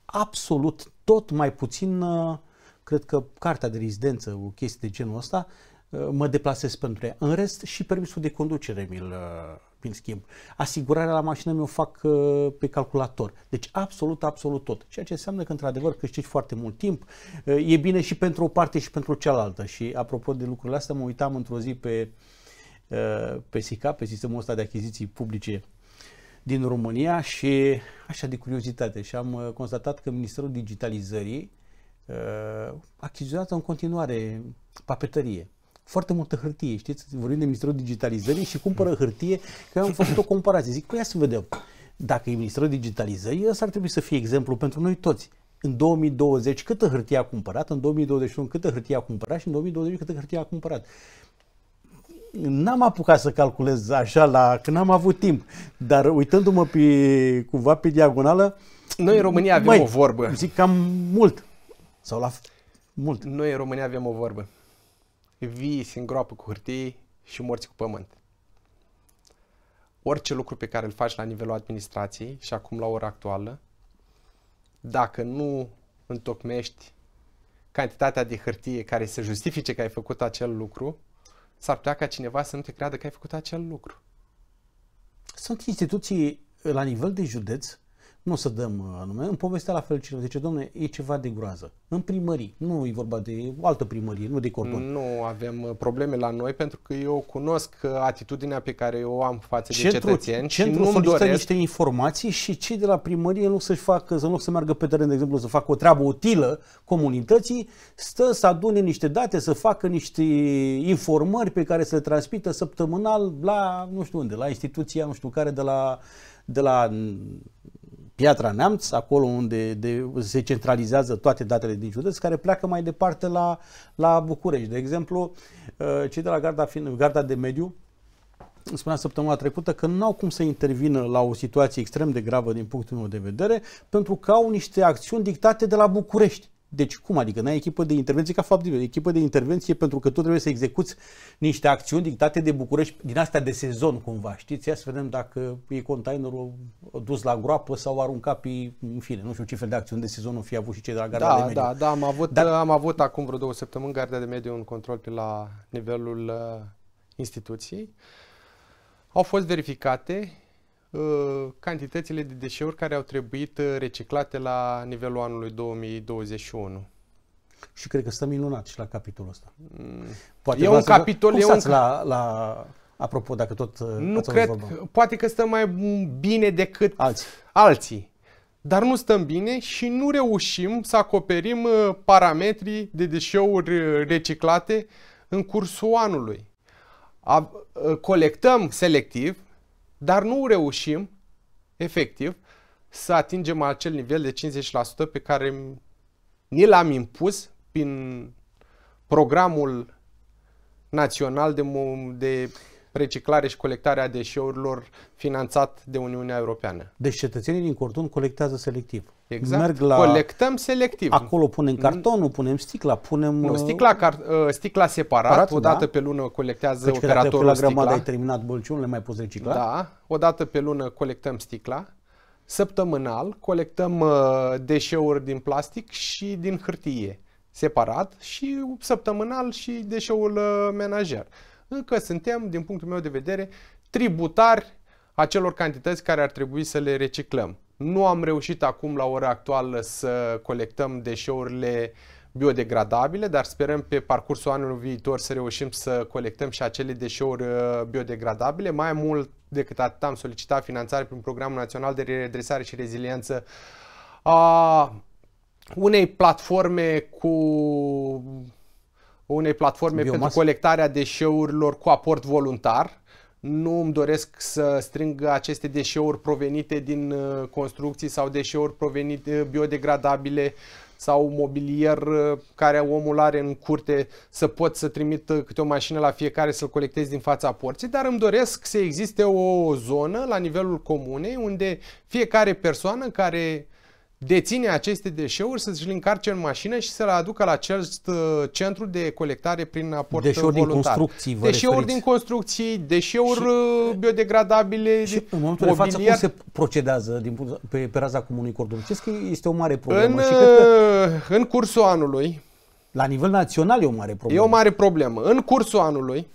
absolut tot mai puțin, uh, cred că cartea de rezidență, o chestie de genul ăsta, uh, mă deplasez pentru ea. În rest și permisul de conducere mi-l prin schimb. Asigurarea la mașină mi-o fac uh, pe calculator. Deci absolut, absolut tot. Ceea ce înseamnă că într-adevăr câștigi foarte mult timp. Uh, e bine și pentru o parte și pentru cealaltă. Și apropo de lucrurile astea, mă uitam într-o zi pe, uh, pe SICA, pe sistemul ăsta de achiziții publice din România și așa de curiozitate și am constatat că Ministerul Digitalizării uh, achiziționează în continuare papetărie foarte multă hârtie, știți? Vorbim de Ministerul Digitalizării și cumpără hârtie, că am făcut o comparație. Zic, păi ia să vedem. Dacă e Ministerul Digitalizării, ăsta ar trebui să fie exemplu pentru noi toți. În 2020 câtă hârtie a cumpărat, în 2021 câtă hârtie a cumpărat și în 2020 câtă hârtie a cumpărat n-am apucat să calculez așa la că n-am avut timp, dar uitându-mă pe, cumva pe diagonală... Noi în România avem mai, o vorbă. Zic cam mult. Sau la mult. Noi în România avem o vorbă vii în groapă cu hârtie și morți cu pământ. Orice lucru pe care îl faci la nivelul administrației și acum la ora actuală, dacă nu întocmești cantitatea de hârtie care să justifice că ai făcut acel lucru, s-ar putea ca cineva să nu te creadă că ai făcut acel lucru. Sunt instituții la nivel de județ nu o să dăm uh, anume. Îmi povestea la fel cineva, zice, domne, e ceva de groază. În primării, nu e vorba de o altă primărie, nu de cordon. Nu avem uh, probleme la noi pentru că eu cunosc uh, atitudinea pe care o am față centru, de cetățeni centru și nu solicită doresc... niște informații și cei de la primărie, în loc să-și facă, în loc să meargă pe teren, de exemplu, să facă o treabă utilă comunității, stă să adune niște date, să facă niște informări pe care să le transmită săptămânal la, nu știu unde, la instituția, nu știu care, de la de la Piatra Neamț, acolo unde de, se centralizează toate datele din județ, care pleacă mai departe la, la București. De exemplu, uh, cei de la Garda, Garda de Mediu spunea săptămâna trecută că nu au cum să intervină la o situație extrem de gravă din punctul meu de vedere, pentru că au niște acțiuni dictate de la București. Deci cum adică? N-ai echipă de intervenție ca fapt divers. Echipă de intervenție pentru că tu trebuie să execuți niște acțiuni dictate de București din astea de sezon cumva. Știți? Ia să vedem dacă e containerul dus la groapă sau aruncat pe, în fine, nu știu ce fel de acțiuni de sezon o fi avut și cei de la Garda da, de Mediu. Da, da, am avut, Da, am avut acum vreo două săptămâni Garda de Mediu un control pe la nivelul uh, instituției. Au fost verificate Uh, cantitățile de deșeuri care au trebuit uh, reciclate la nivelul anului 2021. Și cred că stăm minunat și la capitolul ăsta. Mm. Poate e un capitol... Cum e un... la, la Apropo, dacă tot uh, Nu cred, vorba. poate că stăm mai bine decât alții. alții. Dar nu stăm bine și nu reușim să acoperim parametrii de deșeuri reciclate în cursul anului. A, colectăm selectiv, dar nu reușim, efectiv, să atingem acel nivel de 50% pe care ni l-am impus prin programul național de, de reciclare și colectarea deșeurilor finanțat de Uniunea Europeană. Deci cetățenii din Cordon colectează selectiv. Exact. Merg la... Colectăm selectiv. Acolo punem cartonul, punem sticla, punem... Nu, uh, sticla, car... Uh, sticla separat, separat, o dată da? pe lună colectează deci operatorul la sticla. la ai terminat bolciunul, le mai poți recicla? Da, o dată pe lună colectăm sticla. Săptămânal colectăm uh, deșeuri din plastic și din hârtie separat și săptămânal și deșeul menajer încă suntem, din punctul meu de vedere, tributari acelor cantități care ar trebui să le reciclăm. Nu am reușit acum, la ora actuală, să colectăm deșeurile biodegradabile, dar sperăm pe parcursul anului viitor să reușim să colectăm și acele deșeuri uh, biodegradabile. Mai mult decât atât am solicitat finanțare prin Programul Național de Redresare și Reziliență a unei platforme cu unei platforme Biomas. pentru colectarea deșeurilor cu aport voluntar. Nu îmi doresc să strâng aceste deșeuri provenite din uh, construcții sau deșeuri provenite uh, biodegradabile sau mobilier uh, care omul are în curte să pot să trimit câte o mașină la fiecare să-l colectez din fața porții, dar îmi doresc să existe o zonă la nivelul comunei unde fiecare persoană care deține aceste deșeuri, să-și le încarce în mașină și să le aducă la acest uh, centru de colectare prin aport deșeuri voluntar. Din construcții, vă deșeuri referiți. din construcții, deșeuri și, uh, biodegradabile, și în momentul mobilier. de față cum se procedează din, pe, pe raza comunului cordon? că este o mare problemă. În, și uh, că în cursul anului. La nivel național e o mare problemă. E o mare problemă. În cursul anului,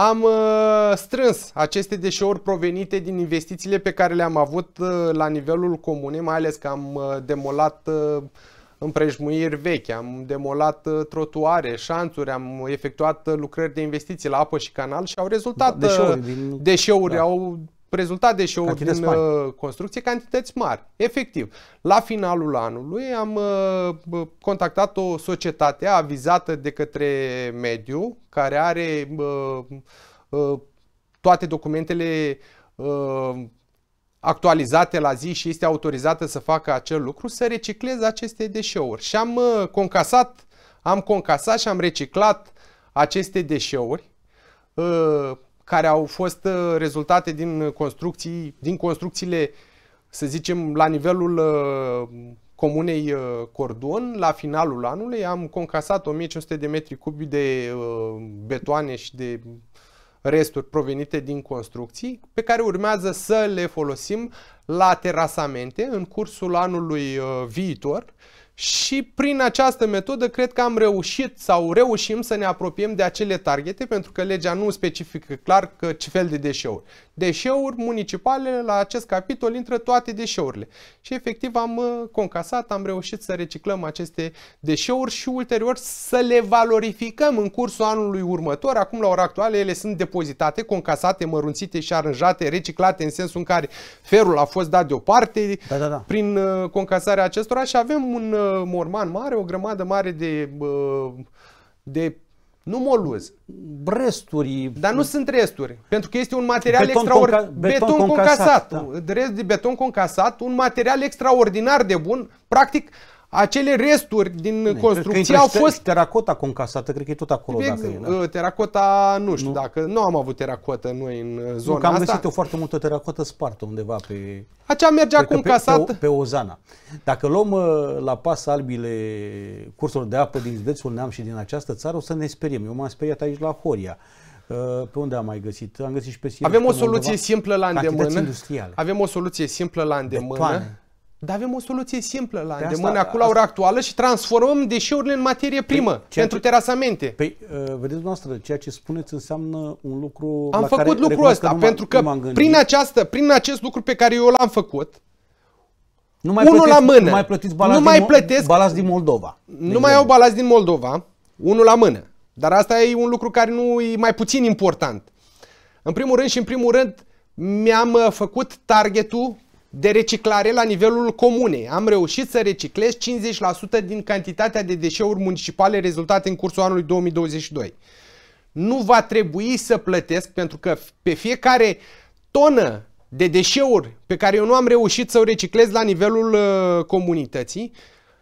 am uh, strâns aceste deșeuri provenite din investițiile pe care le-am avut uh, la nivelul comune, mai ales că am uh, demolat uh, împrejmuiri vechi, am demolat uh, trotuare, șanțuri, am efectuat uh, lucrări de investiții la apă și canal și au rezultat da, deșeuri, din... deșeuri da. au rezultat de show din mari. Uh, construcție cantități mari, efectiv. La finalul anului am uh, contactat o societate avizată de către mediu care are toate documentele uh, actualizate la zi și este autorizată să facă acel lucru, să recicleze aceste deșeuri. Și am concasat, am concasat și am reciclat aceste deșeuri care au fost uh, rezultate din construcții, din construcțiile, să zicem, la nivelul uh, comunei uh, Cordon, la finalul anului am concasat 1500 de metri cubi de betoane și de resturi provenite din construcții, pe care urmează să le folosim la terasamente în cursul anului viitor și prin această metodă cred că am reușit sau reușim să ne apropiem de acele targete pentru că legea nu specifică clar că ce fel de deșeuri, deșeuri municipale, la acest capitol intră toate deșeurile. Și efectiv am uh, concasat, am reușit să reciclăm aceste deșeuri și ulterior să le valorificăm în cursul anului următor. Acum, la ora actuală, ele sunt depozitate, concasate, mărunțite și aranjate, reciclate în sensul în care ferul a fost dat deoparte da, da, da. prin uh, concasarea acestora și avem un uh, morman mare, o grămadă mare de, de nu moluz. Resturi. Dar nu sunt resturi. Pentru că este un material beton extraordinar. Conca- beton, beton concasat. concasat. Da. Rest de beton concasat, un material extraordinar de bun. Practic, acele resturi din ne, construcție au fost... Teracota concasată, cred că e tot acolo. Exact, dacă e, da? Uh, teracota, nu știu nu? dacă... Nu am avut teracotă noi în uh, zona nu, că am asta. găsit-o foarte multă teracotă spartă undeva pe... Acea merge acum casată. Pe, pe, Ozana. Dacă luăm uh, la pas albile cursuri de apă din județul Neam și din această țară, o să ne speriem. Eu m-am speriat aici la Horia. Pe unde am mai găsit? Am găsit și pe Avem o soluție undeva. simplă la îndemână. Avem o soluție simplă la îndemână. De dar avem o soluție simplă la de îndemână cu la ora actuală și transformăm deșeurile în materie păi, primă păi, pentru ce, terasamente. Păi, uh, vedeți dumneavoastră, ceea ce spuneți înseamnă un lucru Am la făcut care lucrul ăsta, pentru că prin, această, prin acest lucru pe care eu l-am făcut, nu mai unul plătesc, la mână, nu mai, plătiți balast nu mai din, plătesc, balast din Moldova. Nu mai au balast din Moldova, unul la mână. Dar asta e un lucru care nu e mai puțin important. În primul rând și în primul rând, mi-am uh, făcut targetul de reciclare la nivelul comunei. Am reușit să reciclez 50% din cantitatea de deșeuri municipale rezultate în cursul anului 2022. Nu va trebui să plătesc pentru că pe fiecare tonă de deșeuri pe care eu nu am reușit să o reciclez la nivelul uh, comunității,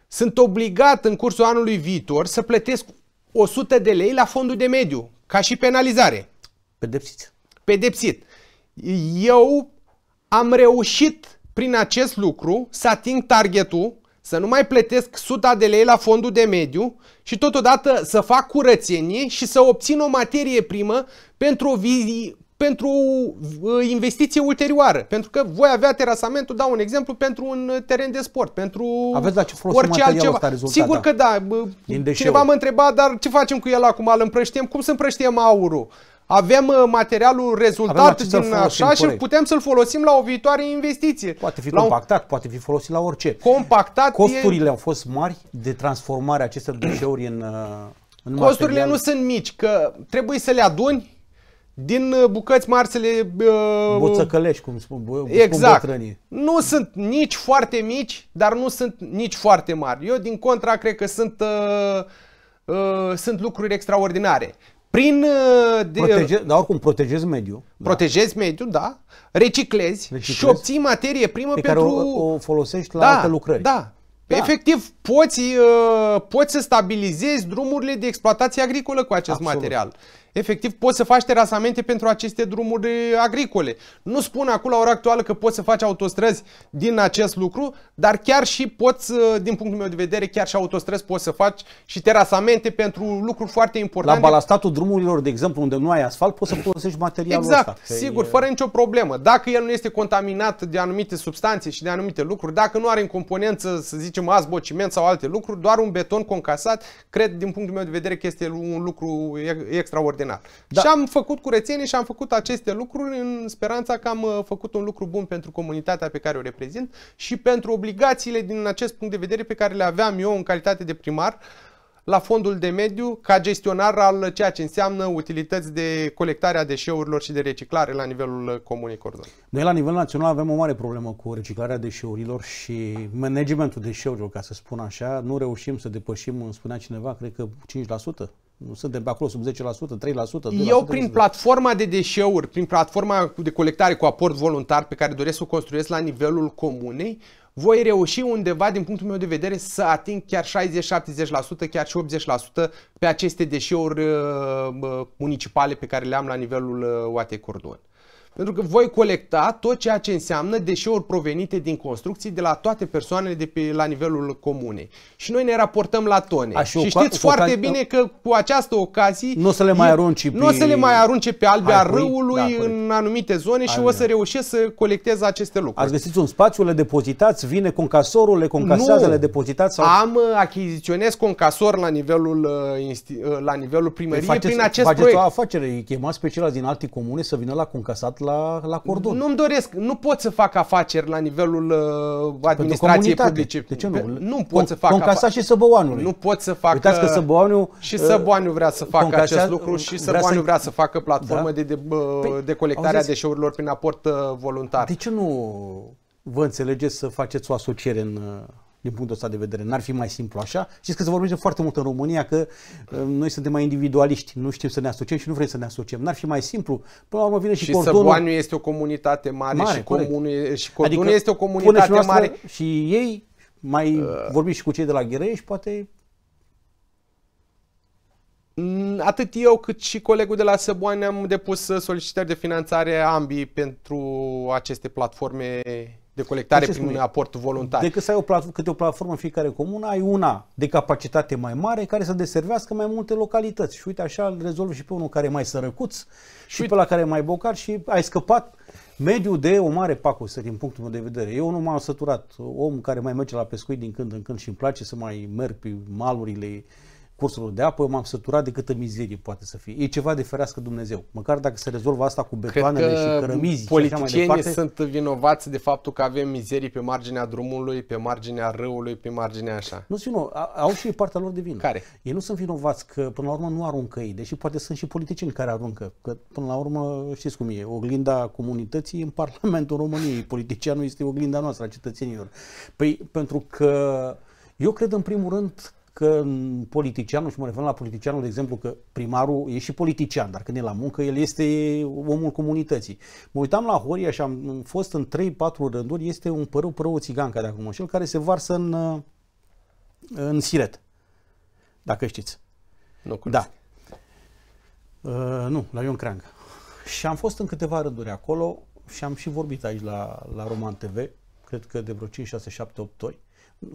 sunt obligat în cursul anului viitor să plătesc 100 de lei la fondul de mediu, ca și penalizare. Pedepsit. Pedepsit. Eu am reușit prin acest lucru să ating targetul, să nu mai plătesc 100 de lei la fondul de mediu și totodată să fac curățenie și să obțin o materie primă pentru o, vizi pentru o uh, investiție ulterioară. Pentru că voi avea terasamentul, dau un exemplu, pentru un teren de sport, pentru Aveți la ce folos orice altceva. rezultat, Sigur da. că da. Cineva m-a întrebat, dar ce facem cu el acum? Îl împrăștiem? Cum să împrăștiem aurul? Avem uh, materialul rezultat Avem din așa și putem să-l folosim la o viitoare investiție. Poate fi la compactat, un... poate fi folosit la orice. Compactat Costurile e... au fost mari de transformare acestor deșeuri în, uh, în Costurile material. nu sunt mici, că trebuie să le aduni din uh, bucăți mari să le... Uh, Buțăcălești, cum spun, bu- exact. Spun bătrânii. Nu sunt nici foarte mici, dar nu sunt nici foarte mari. Eu, din contra, cred că sunt, uh, uh, sunt lucruri extraordinare. Prin... Uh, de, Protege, dar oricum protejezi mediul. Da. Protejezi da. mediul, da. Reciclezi, reciclezi și obții materie primă pe pentru... care o, o folosești la da, alte lucrări. Da, da. Efectiv, poți, uh, poți să stabilizezi drumurile de exploatație agricolă cu acest Absolut. material. Efectiv, poți să faci terasamente pentru aceste drumuri eh, agricole. Nu spun acum la ora actuală că poți să faci autostrăzi din acest lucru, dar chiar și poți, eh, din punctul meu de vedere, chiar și autostrăzi poți să faci și terasamente pentru lucruri foarte importante. La balastatul drumurilor, de exemplu, unde nu ai asfalt, poți să folosești materialul exact, ăsta. Exact, sigur, e... fără nicio problemă. Dacă el nu este contaminat de anumite substanțe și de anumite lucruri, dacă nu are în componență, să zicem, azbo, ciment sau alte lucruri, doar un beton concasat, cred, din punctul meu de vedere, că este un lucru extraordinar penal. Da. Și am făcut curățenie și am făcut aceste lucruri în speranța că am uh, făcut un lucru bun pentru comunitatea pe care o reprezint și pentru obligațiile din acest punct de vedere pe care le aveam eu în calitate de primar la fondul de mediu ca gestionar al ceea ce înseamnă utilități de colectare a deșeurilor și de reciclare la nivelul uh, comunei cordon. Noi la nivel național avem o mare problemă cu reciclarea deșeurilor și managementul deșeurilor, ca să spun așa. Nu reușim să depășim, spunea cineva, cred că 5%. Nu suntem pe acolo sub 10%, 3%, 2%. Eu prin platforma de deșeuri, prin platforma de colectare cu aport voluntar pe care doresc să o construiesc la nivelul comunei, voi reuși undeva, din punctul meu de vedere, să ating chiar 60-70%, chiar și 80% pe aceste deșeuri uh, municipale pe care le am la nivelul uh, OAT Cordon. Pentru că voi colecta tot ceea ce înseamnă deșeuri provenite din construcții de la toate persoanele de pe, la nivelul comunei. Și noi ne raportăm la tone. A, și, și știți foarte bine că cu această ocazie nu o să le mai arunci pe, să le mai arunce pe albea Harcui, păi, râului da, păi. în anumite zone albea. și o să reușesc să colectez aceste lucruri. Ați găsit un spațiu, le depozitați, vine concasorul, le concasează, nu. le depozitați? Sau... Am uh, achiziționez concasor la nivelul, uh, uh, la nivelul păi primăriei prin acest faceți proiect. Faceți o afacere, îi chemați pe ceilalți din alte comune să vină la concasat la, la cordon. Nu-mi doresc, nu pot să fac afaceri la nivelul uh, administrației publice. De ce nu? Pe, nu pot Con, să fac Concasa și Săboanului. Nu pot să fac. Uitați că uh, Săbăoanul... Și uh, Săbăoanul vrea să facă concasa, acest lucru și Săbăoanul vrea, să... vrea să facă da? platformă da? de, de, uh, păi, de colectare a deșeurilor prin aport voluntar. De ce nu vă înțelegeți să faceți o asociere în din punctul ăsta de vedere. N-ar fi mai simplu așa? Știți că se vorbește foarte mult în România că uh, noi suntem mai individualiști, nu știm să ne asociem și nu vrem să ne asociem. N-ar fi mai simplu? Până la urmă vine și, și cordonul. Și este o comunitate mare, mare și, comunul, și adică cordonul adică este o comunitate și mare. Și ei mai uh, vorbi și cu cei de la și poate mm, Atât eu cât și colegul de la Săboane am depus solicitări de finanțare ambii pentru aceste platforme de colectare prin spune? un aport voluntar. Decât să ai o platformă, câte o platformă în fiecare comună, ai una de capacitate mai mare care să deservească mai multe localități. Și uite, așa îl rezolvi și pe unul care e mai sărăcuț și, și uite. pe la care e mai bocar și ai scăpat mediu de o mare pacosă din punctul meu de vedere. Eu nu m-am săturat. Om care mai merge la pescuit din când în când și îmi place să mai merg pe malurile cursurilor de apă, m-am săturat de câtă mizerie poate să fie. E ceva de ferească Dumnezeu. Măcar dacă se rezolvă asta cu betoanele Cred că și cărămizi politicienii și așa mai departe. sunt vinovați de faptul că avem mizerii pe marginea drumului, pe marginea râului, pe marginea așa. Nu știu, au și partea lor de vină. Care? Ei nu sunt vinovați că până la urmă nu aruncă ei, deși poate sunt și politicieni care aruncă, că până la urmă știți cum e, oglinda comunității în Parlamentul României, politicianul este oglinda noastră a cetățenilor. Păi pentru că eu cred în primul rând că politicianul, și mă refer la politicianul, de exemplu, că primarul e și politician, dar când e la muncă, el este omul comunității. Mă uitam la Horia și am fost în 3-4 rânduri, este un părâu, părâu care acum și el, care se varsă în, în siret, dacă știți. Nu cunosc. Da. Uh, nu, la Ion Crang. Și am fost în câteva rânduri acolo și am și vorbit aici la, la Roman TV, cred că de vreo 5, 6, 7, 8 ori.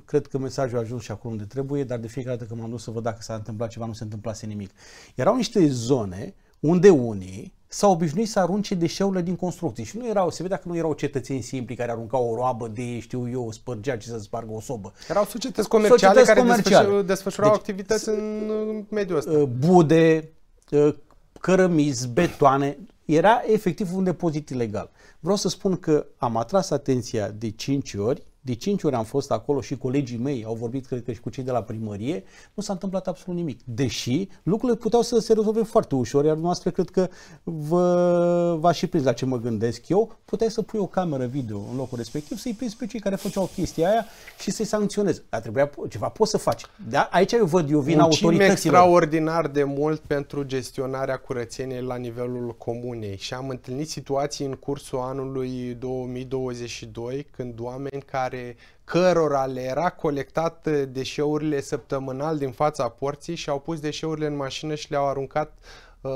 Cred că mesajul a ajuns și acolo unde trebuie, dar de fiecare dată când m-am dus să văd dacă s-a întâmplat ceva, nu se întâmplase nimic. Erau niște zone unde unii s-au obișnuit să arunce deșeurile din construcții și nu erau, se vedea că nu erau cetățeni simpli care aruncau o roabă de, știu eu, spărgea ce să spargă o sobă. Erau societăți comerciale societăți care comerciale. desfășurau deci, activități în mediul ăsta. Uh, bude, uh, cărămizi, betoane, era efectiv un depozit ilegal. Vreau să spun că am atras atenția de 5 ori de cinci ori am fost acolo și colegii mei au vorbit, cred că și cu cei de la primărie, nu s-a întâmplat absolut nimic. Deși lucrurile puteau să se rezolve foarte ușor, iar noastră cred că vă, v și prins la ce mă gândesc eu, puteai să pui o cameră video în locul respectiv, să-i prinzi pe cei care făceau chestia aia și să-i sancționezi. A trebuit ceva, poți să faci. Da? Aici eu văd, eu vina autorităților. extraordinar de mult pentru gestionarea curățeniei la nivelul comunei și am întâlnit situații în cursul anului 2022 când oameni care care cărora le era colectat uh, deșeurile săptămânal din fața porții și au pus deșeurile în mașină și le-au aruncat uh,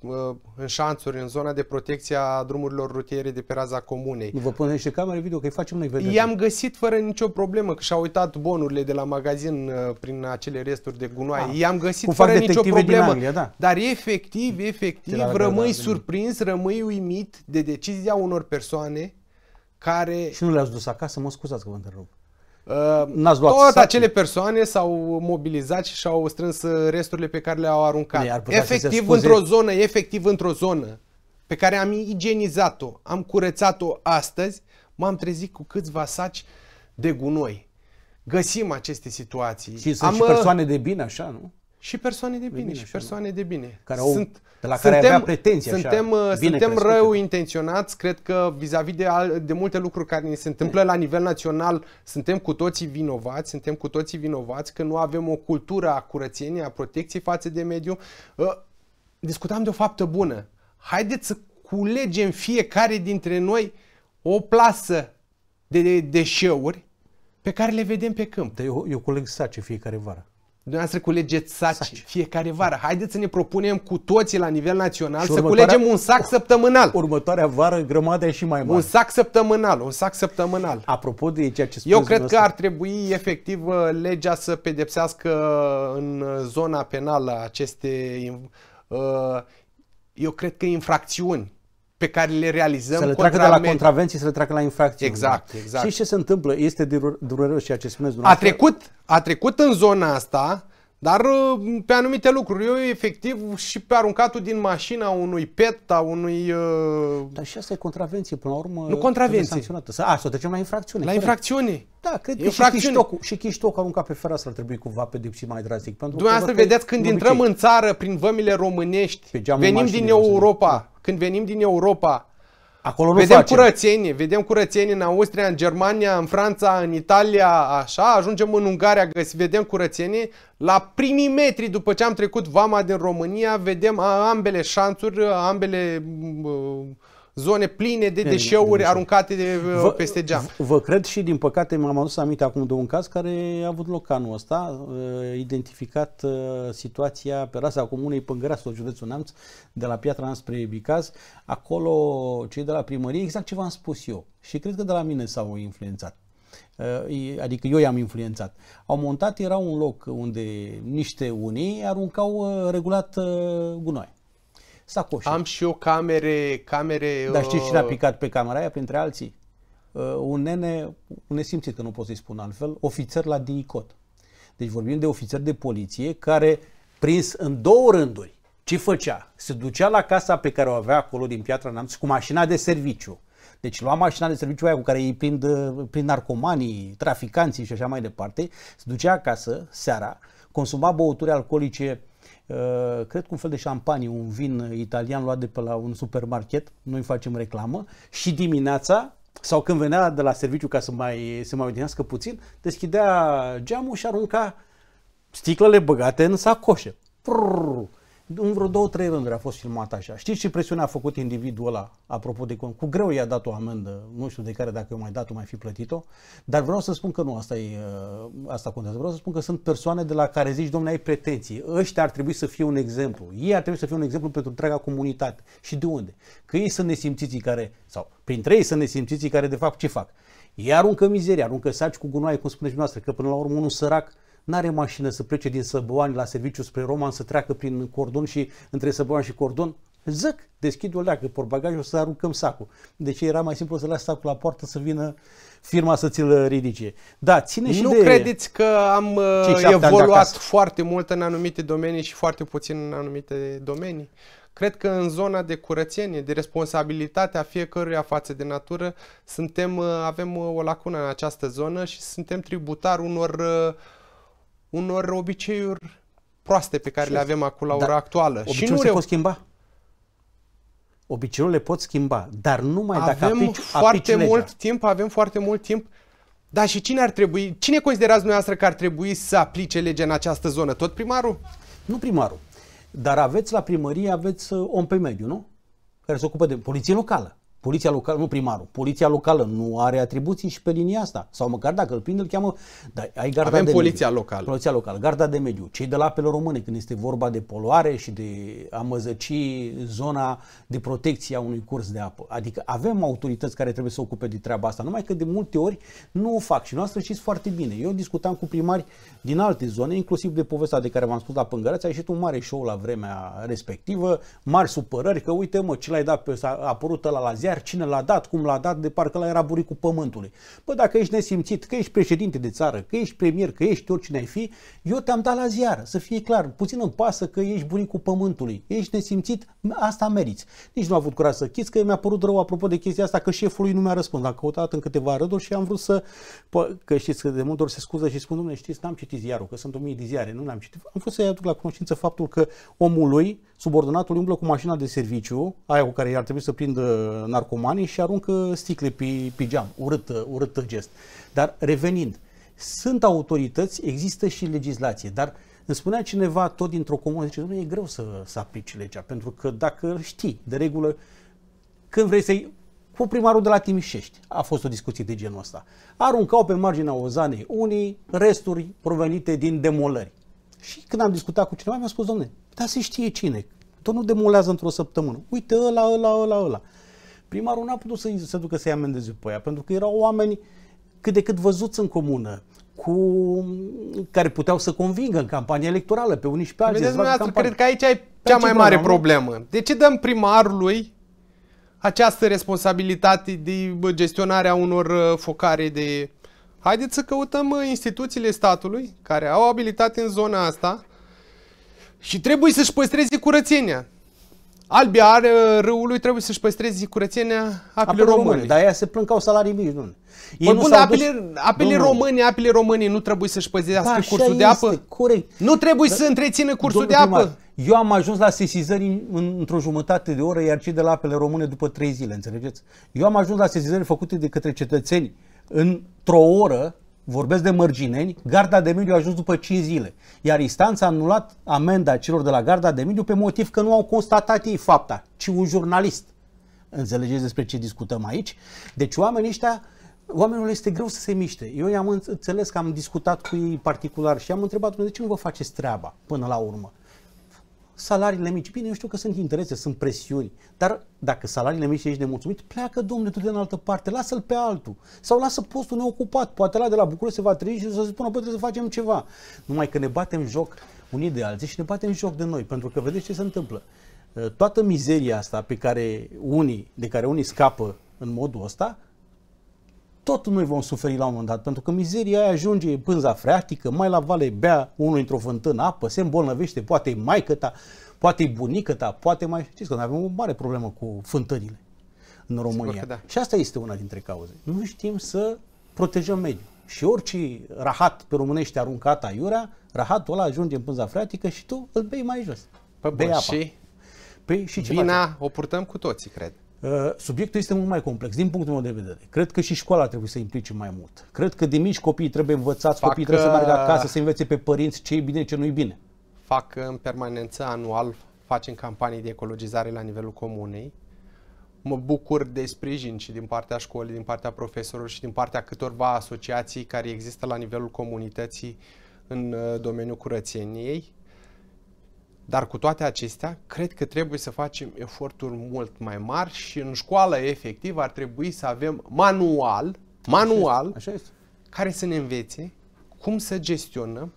uh, în șanțuri, în zona de protecție a drumurilor rutiere de pe raza comunei. Nu vă pun niște camere video, că îi facem noi vedere. I-am găsit fără nicio problemă, că și-au uitat bonurile de la magazin uh, prin acele resturi de gunoaie. Ah, I-am găsit fără nicio problemă. Anglia, da. Dar efectiv, efectiv, rămâi da. surprins, rămâi uimit de decizia unor persoane care... Și nu le-ați dus acasă, mă scuzați că vă întrerup. Uh, luat toate acele persoane s-au mobilizat și și-au strâns uh, resturile pe care le-au aruncat. Efectiv într-o zonă, efectiv într-o zonă pe care am igienizat-o, am curățat-o astăzi, m-am trezit cu câțiva saci de gunoi. Găsim aceste situații. Și sunt am, și uh, persoane de bine, așa, nu? Și persoane de bine, de bine și persoane nu? de bine. Care au, sunt, de la care suntem, avea pretenții, suntem, așa, bine suntem rău intenționați, cred că vis-a-vis de, de multe lucruri care ne se întâmplă la nivel național, suntem cu toții vinovați, suntem cu toții vinovați că nu avem o cultură a curățeniei, a protecției față de mediu. Ă, discutam de o faptă bună. Haideți să culegem fiecare dintre noi o plasă de deșeuri pe care le vedem pe câmp. Eu, eu coleg sace fiecare vară. Dumneavoastră culegeți saci, saci fiecare vară. Haideți să ne propunem cu toții la nivel național și să culegem un sac săptămânal. Următoarea vară grămadă e și mai mare. Un sac săptămânal, un sac săptămânal. Apropo de ceea ce spuneți Eu cred că ar trebui efectiv uh, legea să pedepsească în uh, zona penală aceste uh, eu cred că infracțiuni pe care le realizăm. Să le treacă de la medic. contravenții, să le treacă la infracții. Exact, exact. Și ce se întâmplă? Este dureros ceea ce spuneți dumneavoastră. A trecut, a trecut în zona asta, dar uh, pe anumite lucruri, eu efectiv și pe aruncatul din mașina unui pet, a unui... Uh... Dar și asta e contravenție, până la urmă... Nu contravenție. Sancționată. A, să o trecem la infracțiune. La infracțiune. Da, cred că infracțiune. și Chiștocul, și aruncat pe fereastră ar trebui cumva pedepsit mai drastic. Pentru Dumneavoastră că vedeți când intrăm obicei. în țară prin vămile românești, venim din Europa, când venim din Europa, Acolo nu vedem facem. curățenie, vedem curățenie în Austria, în Germania, în Franța, în Italia, așa, ajungem în Ungaria, găsi, vedem curățenie. La primii metri după ce am trecut vama din România, vedem ambele șanțuri, ambele zone pline de deșeuri aruncate de, uh, vă, peste geam. Vă cred și, din păcate, m-am adus aminte acum de un caz care a avut loc anul ăsta, uh, identificat uh, situația pe rasa comunei o județul Neamț, de la Piatra Neamț spre Bicaz. Acolo, cei de la primărie, exact ce v-am spus eu și cred că de la mine s-au influențat adică eu i-am influențat. Au montat, era un loc unde niște unii aruncau regulat gunoi sacoșe. Am și eu camere... camere Dar știți cine a uh, picat pe camera aia, printre alții? Uh, un nene, un nesimțit, că nu pot să-i spun altfel, ofițer la DICOT. Deci vorbim de ofițer de poliție care, prins în două rânduri, ce făcea? Se ducea la casa pe care o avea acolo din Piatra Neamț cu mașina de serviciu. Deci lua mașina de serviciu aia cu care îi prind, uh, prind narcomanii, traficanții și așa mai departe, se ducea acasă seara, consuma băuturi alcoolice Uh, cred că un fel de șampanie, un vin italian luat de pe la un supermarket, noi facem reclamă, și dimineața, sau când venea de la serviciu ca să mai, să mai odinească puțin, deschidea geamul și arunca sticlele băgate în sacoșe. Prrr în vreo două, trei rânduri a fost filmat așa. Știți ce presiune a făcut individul ăla, apropo de cum? Cu greu i-a dat o amendă, nu știu de care dacă eu mai dat-o, mai fi plătit-o, dar vreau să spun că nu, asta, e, ă, asta contează. Vreau să spun că sunt persoane de la care zici, domnule, ai pretenții. Ăștia ar trebui să fie un exemplu. Ei ar trebui să fie un exemplu pentru întreaga comunitate. Și de unde? Că ei sunt nesimțiții care, sau printre ei sunt nesimțiții care, de fapt, ce fac? Ei aruncă mizerie, aruncă saci cu gunoaie, cum spuneți dumneavoastră, că până la urmă unul sărac n-are mașină să plece din Săboani la serviciu spre Roman, să treacă prin cordon și între Săboani și cordon, Zăc, deschid o leacă, por bagajul să aruncăm sacul. Deci era mai simplu să lași sacul la poartă să vină firma să ți-l ridice. Da, ține și Nu de... credeți că am uh, evoluat foarte mult în anumite domenii și foarte puțin în anumite domenii? Cred că în zona de curățenie, de responsabilitatea fiecăruia față de natură, suntem, uh, avem uh, o lacună în această zonă și suntem tributari unor uh, unor obiceiuri proaste pe care Ce le avem acum la ora actuală. și nu se reu- pot schimba? Obiceiurile le pot schimba, dar numai avem dacă Avem foarte legea. mult timp, avem foarte mult timp. Dar și cine ar trebui, cine considerați dumneavoastră că ar trebui să aplice legea în această zonă? Tot primarul? Nu primarul. Dar aveți la primărie, aveți om uh, pe mediu, nu? Care se ocupă de poliție locală. Poliția locală, nu primarul, poliția locală nu are atribuții și pe linia asta. Sau măcar dacă îl prind, îl cheamă, dar ai garda Avem de poliția mediu. locală. Poliția locală, garda de mediu. Cei de la apele române, când este vorba de poluare și de a măzăci zona de protecție a unui curs de apă. Adică avem autorități care trebuie să ocupe de treaba asta, numai că de multe ori nu o fac și noastră știți foarte bine. Eu discutam cu primari din alte zone, inclusiv de povestea de care v-am spus la Pângăreața, a ieșit un mare show la vremea respectivă, mari supărări că uite mă, ce l-ai dat pe a apărut ăla la ziar, miliard, cine l-a dat, cum l-a dat, de parcă la era buricul pământului. Păi dacă ești nesimțit, că ești președinte de țară, că ești premier, că ești oricine ai fi, eu te-am dat la ziar, să fie clar, puțin îmi pasă că ești buricul pământului, ești nesimțit, asta meriți. Nici nu am avut curaj să chit, că mi-a părut rău apropo de chestia asta, că lui nu mi-a răspuns, l-am căutat în câteva rânduri și am vrut să, pă, că știți că de multe ori se scuză și spun, domnule, știți, n-am citit ziarul, că sunt o mie de ziare, nu am citit. Am vrut să-i aduc la cunoștință faptul că omul subordonatul, umblă cu mașina de serviciu, aia cu care ar trebui să prindă narcomanii și aruncă sticle pe, pe geam. Urât, urât gest. Dar revenind, sunt autorități, există și legislație, dar îmi spunea cineva tot dintr-o comună, zice, nu e greu să, să aplici legea, pentru că dacă știi, de regulă, când vrei să-i cu primarul de la Timișești. A fost o discuție de genul ăsta. Aruncau pe marginea ozanei unii resturi provenite din demolări. Și când am discutat cu cineva, mi-a spus, domne, dar se știe cine. Tot nu demolează într-o săptămână. Uite ăla, ăla, ăla, ăla primarul n-a putut să se ducă să-i amendeze pe aia, pentru că erau oameni cât de cât văzuți în comună, cu, care puteau să convingă în campania electorală pe unii și pe alții. Vedeți, cred că aici e cea mai mare problemă. De ce dăm primarului această responsabilitate de gestionarea unor uh, focare de... Haideți să căutăm uh, instituțiile statului care au abilitate în zona asta și trebuie să-și păstreze curățenia. Albia are uh, râului trebuie să-și păstreze curățenia apelor române. Dar aia se plâng că au salarii mici, nu? Ei nu bun, apele, apele nu, românii, apele românii nu trebuie să-și păzească da, cursul de apă? Este, corect. Nu trebuie da, să întrețină cursul de apă? Primar, eu am ajuns la sesizări în, în, într-o jumătate de oră, iar cei de la apele române după trei zile, înțelegeți? Eu am ajuns la sesizări făcute de către cetățeni într-o oră vorbesc de mărgineni, garda de mediu a ajuns după 5 zile, iar instanța a anulat amenda celor de la garda de mediu pe motiv că nu au constatat ei fapta, ci un jurnalist. Înțelegeți despre ce discutăm aici? Deci oamenii ăștia, oamenilor este greu să se miște. Eu i-am înțeles că am discutat cu ei particular și am întrebat de ce nu vă faceți treaba până la urmă? salariile mici. Bine, eu știu că sunt interese, sunt presiuni, dar dacă salariile mici ești nemulțumit, pleacă, domnule, tu de în altă parte, lasă-l pe altul sau lasă postul neocupat. Poate la de la București se va trăi și să spună, păi trebuie să facem ceva. Numai că ne batem joc unii de alții și ne batem joc de noi, pentru că vedeți ce se întâmplă. Toată mizeria asta pe care unii, de care unii scapă în modul ăsta, tot noi vom suferi la un moment dat, pentru că mizeria aia ajunge pânza freatică, mai la vale bea unul într-o fântână apă, se îmbolnăvește, poate maică ta, poate bunica ta, poate mai... Știți că noi avem o mare problemă cu fântânile în România. Da. Și asta este una dintre cauze. Nu știm să protejăm mediul. Și orice rahat pe românește aruncat aiurea, rahatul ăla ajunge în pânza freatică și tu îl bei mai jos. Păi bun, apa. și Păi și ce Vina o purtăm cu toții, cred. Uh, subiectul este mult mai complex, din punctul meu de vedere. Cred că și școala trebuie să implice mai mult. Cred că de mici copiii trebuie învățați, Fac copiii trebuie să uh, meargă acasă, să învețe pe părinți ce e bine, ce nu e bine. Fac în permanență anual, facem campanii de ecologizare la nivelul comunei. Mă bucur de sprijin și din partea școlii, din partea profesorilor și din partea câtorva asociații care există la nivelul comunității în uh, domeniul curățeniei dar cu toate acestea, cred că trebuie să facem eforturi mult mai mari și în școală efectiv ar trebui să avem manual, manual așa este, așa este. care să ne învețe cum să gestionăm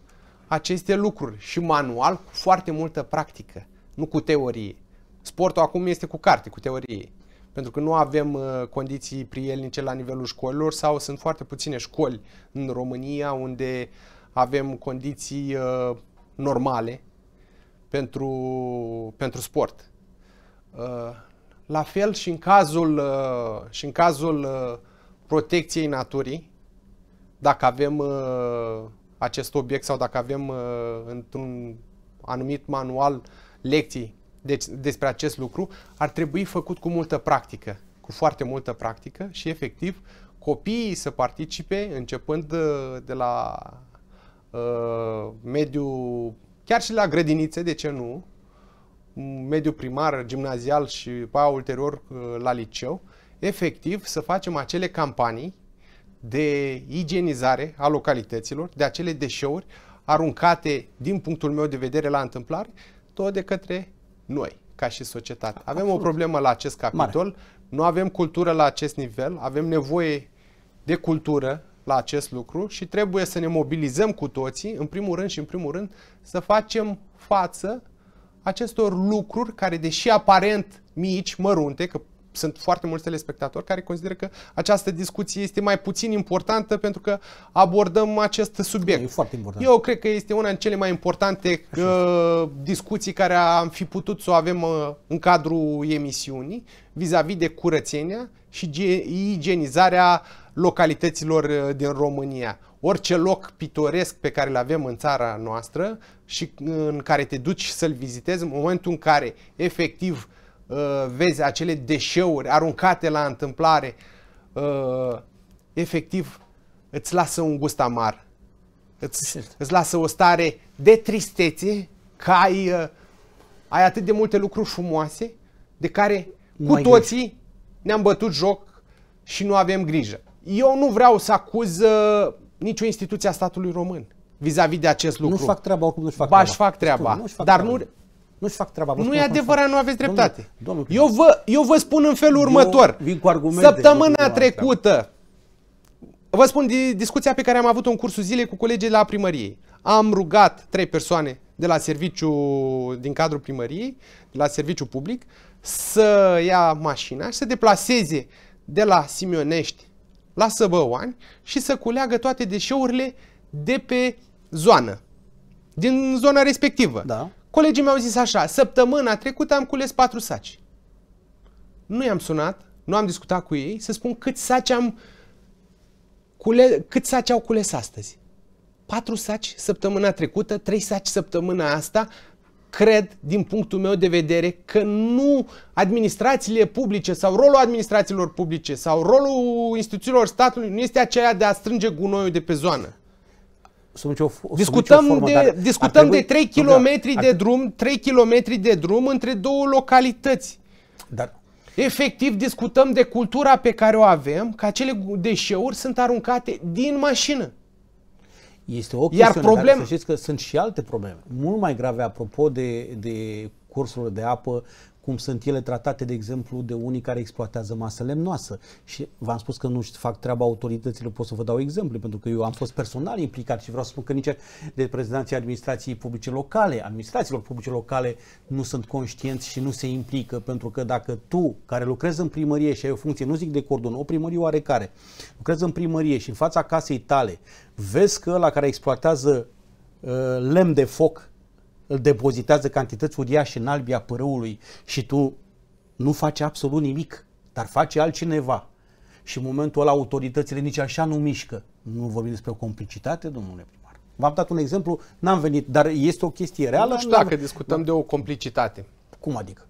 aceste lucruri și manual cu foarte multă practică, nu cu teorie. Sportul acum este cu carte, cu teorie. Pentru că nu avem uh, condiții prielnice la nivelul școlilor sau sunt foarte puține școli în România unde avem condiții uh, normale pentru, pentru sport. Uh, la fel și în cazul, uh, și în cazul uh, protecției naturii, dacă avem acest obiect sau dacă avem într-un anumit manual lecții deci, despre acest lucru, ar trebui făcut cu multă practică, cu foarte multă practică și efectiv copiii să participe începând de la uh, mediul Chiar și la grădinițe, de ce nu? Mediul primar, gimnazial și pa ulterior uh, la liceu, efectiv să facem acele campanii de igienizare a localităților, de acele deșeuri aruncate, din punctul meu de vedere, la întâmplare, tot de către noi, ca și societate. Avem Absolut. o problemă la acest capitol, Mare. nu avem cultură la acest nivel, avem nevoie de cultură la acest lucru și trebuie să ne mobilizăm cu toții, în primul rând și în primul rând, să facem față acestor lucruri care, deși aparent mici, mărunte, că sunt foarte mulți telespectatori care consideră că această discuție este mai puțin importantă pentru că abordăm acest subiect. E foarte important. Eu cred că este una din cele mai importante Așa. Uh, discuții care am fi putut să o avem uh, în cadrul emisiunii vis-a-vis de curățenia și igienizarea uh, localităților uh, din România. Orice loc pitoresc pe care îl avem în țara noastră și uh, în care te duci să-l vizitezi, în momentul în care efectiv uh, vezi acele deșeuri aruncate la întâmplare, efectiv îți lasă un gust amar. Îți, îți lasă o stare de tristețe că ai, ai atât de multe lucruri frumoase de care cu toții ne-am bătut joc și nu avem grijă. Eu nu vreau să acuz uh, nicio instituție a statului român vis-a-vis de acest lucru. Nu-și fac treaba oricum, nu-și fac treaba. Ba, fac treaba, Spun, nu-și fac dar treaba. nu... Nu-și fac treaba. Nu e adevărat, nu aveți dreptate. Domnul, domnul eu, vă, eu vă spun în felul eu următor. Vin cu argumente. Săptămâna trecută, vă spun discuția pe care am avut-o în cursul zilei cu colegii la primărie. Am rugat trei persoane de la serviciu din cadrul primăriei, de la serviciu public, să ia mașina și să deplaseze de la Simionești la Săbăoani și să culeagă toate deșeurile de pe zonă, din zona respectivă. Da. Colegii mi-au zis așa, săptămâna trecută am cules patru saci. Nu i-am sunat, nu am discutat cu ei, să spun cât saci am cule, cât saci au cules astăzi. Patru saci săptămâna trecută, trei saci săptămâna asta, cred, din punctul meu de vedere, că nu administrațiile publice sau rolul administrațiilor publice sau rolul instituțiilor statului nu este aceea de a strânge gunoiul de pe zoană. o, discutăm formă, de, discutăm trebui, de 3 km ar... de drum, 3 km de drum între două localități. Dar Efectiv, discutăm de cultura pe care o avem, că acele deșeuri sunt aruncate din mașină. Este o Iar problem... să știți că sunt și alte probleme, mult mai grave apropo de, de cursurile de apă cum sunt ele tratate, de exemplu, de unii care exploatează masă lemnoasă. Și v-am spus că nu știu fac treaba autorităților. pot să vă dau exemple, pentru că eu am fost personal implicat și vreau să spun că nici reprezentanții administrației publice locale, administrațiilor publice locale, nu sunt conștienți și nu se implică, pentru că dacă tu, care lucrezi în primărie și ai o funcție, nu zic de cordon, o primărie oarecare, lucrezi în primărie și în fața casei tale, vezi că la care exploatează uh, lemn de foc îl depozitează cantități uriașe în albia părăului și tu nu faci absolut nimic, dar face altcineva. Și în momentul ăla autoritățile nici așa nu mișcă. Nu vorbim despre o complicitate, domnule primar. V-am dat un exemplu, n-am venit, dar este o chestie reală. Nu știu dacă discutăm de o complicitate. Cum adică?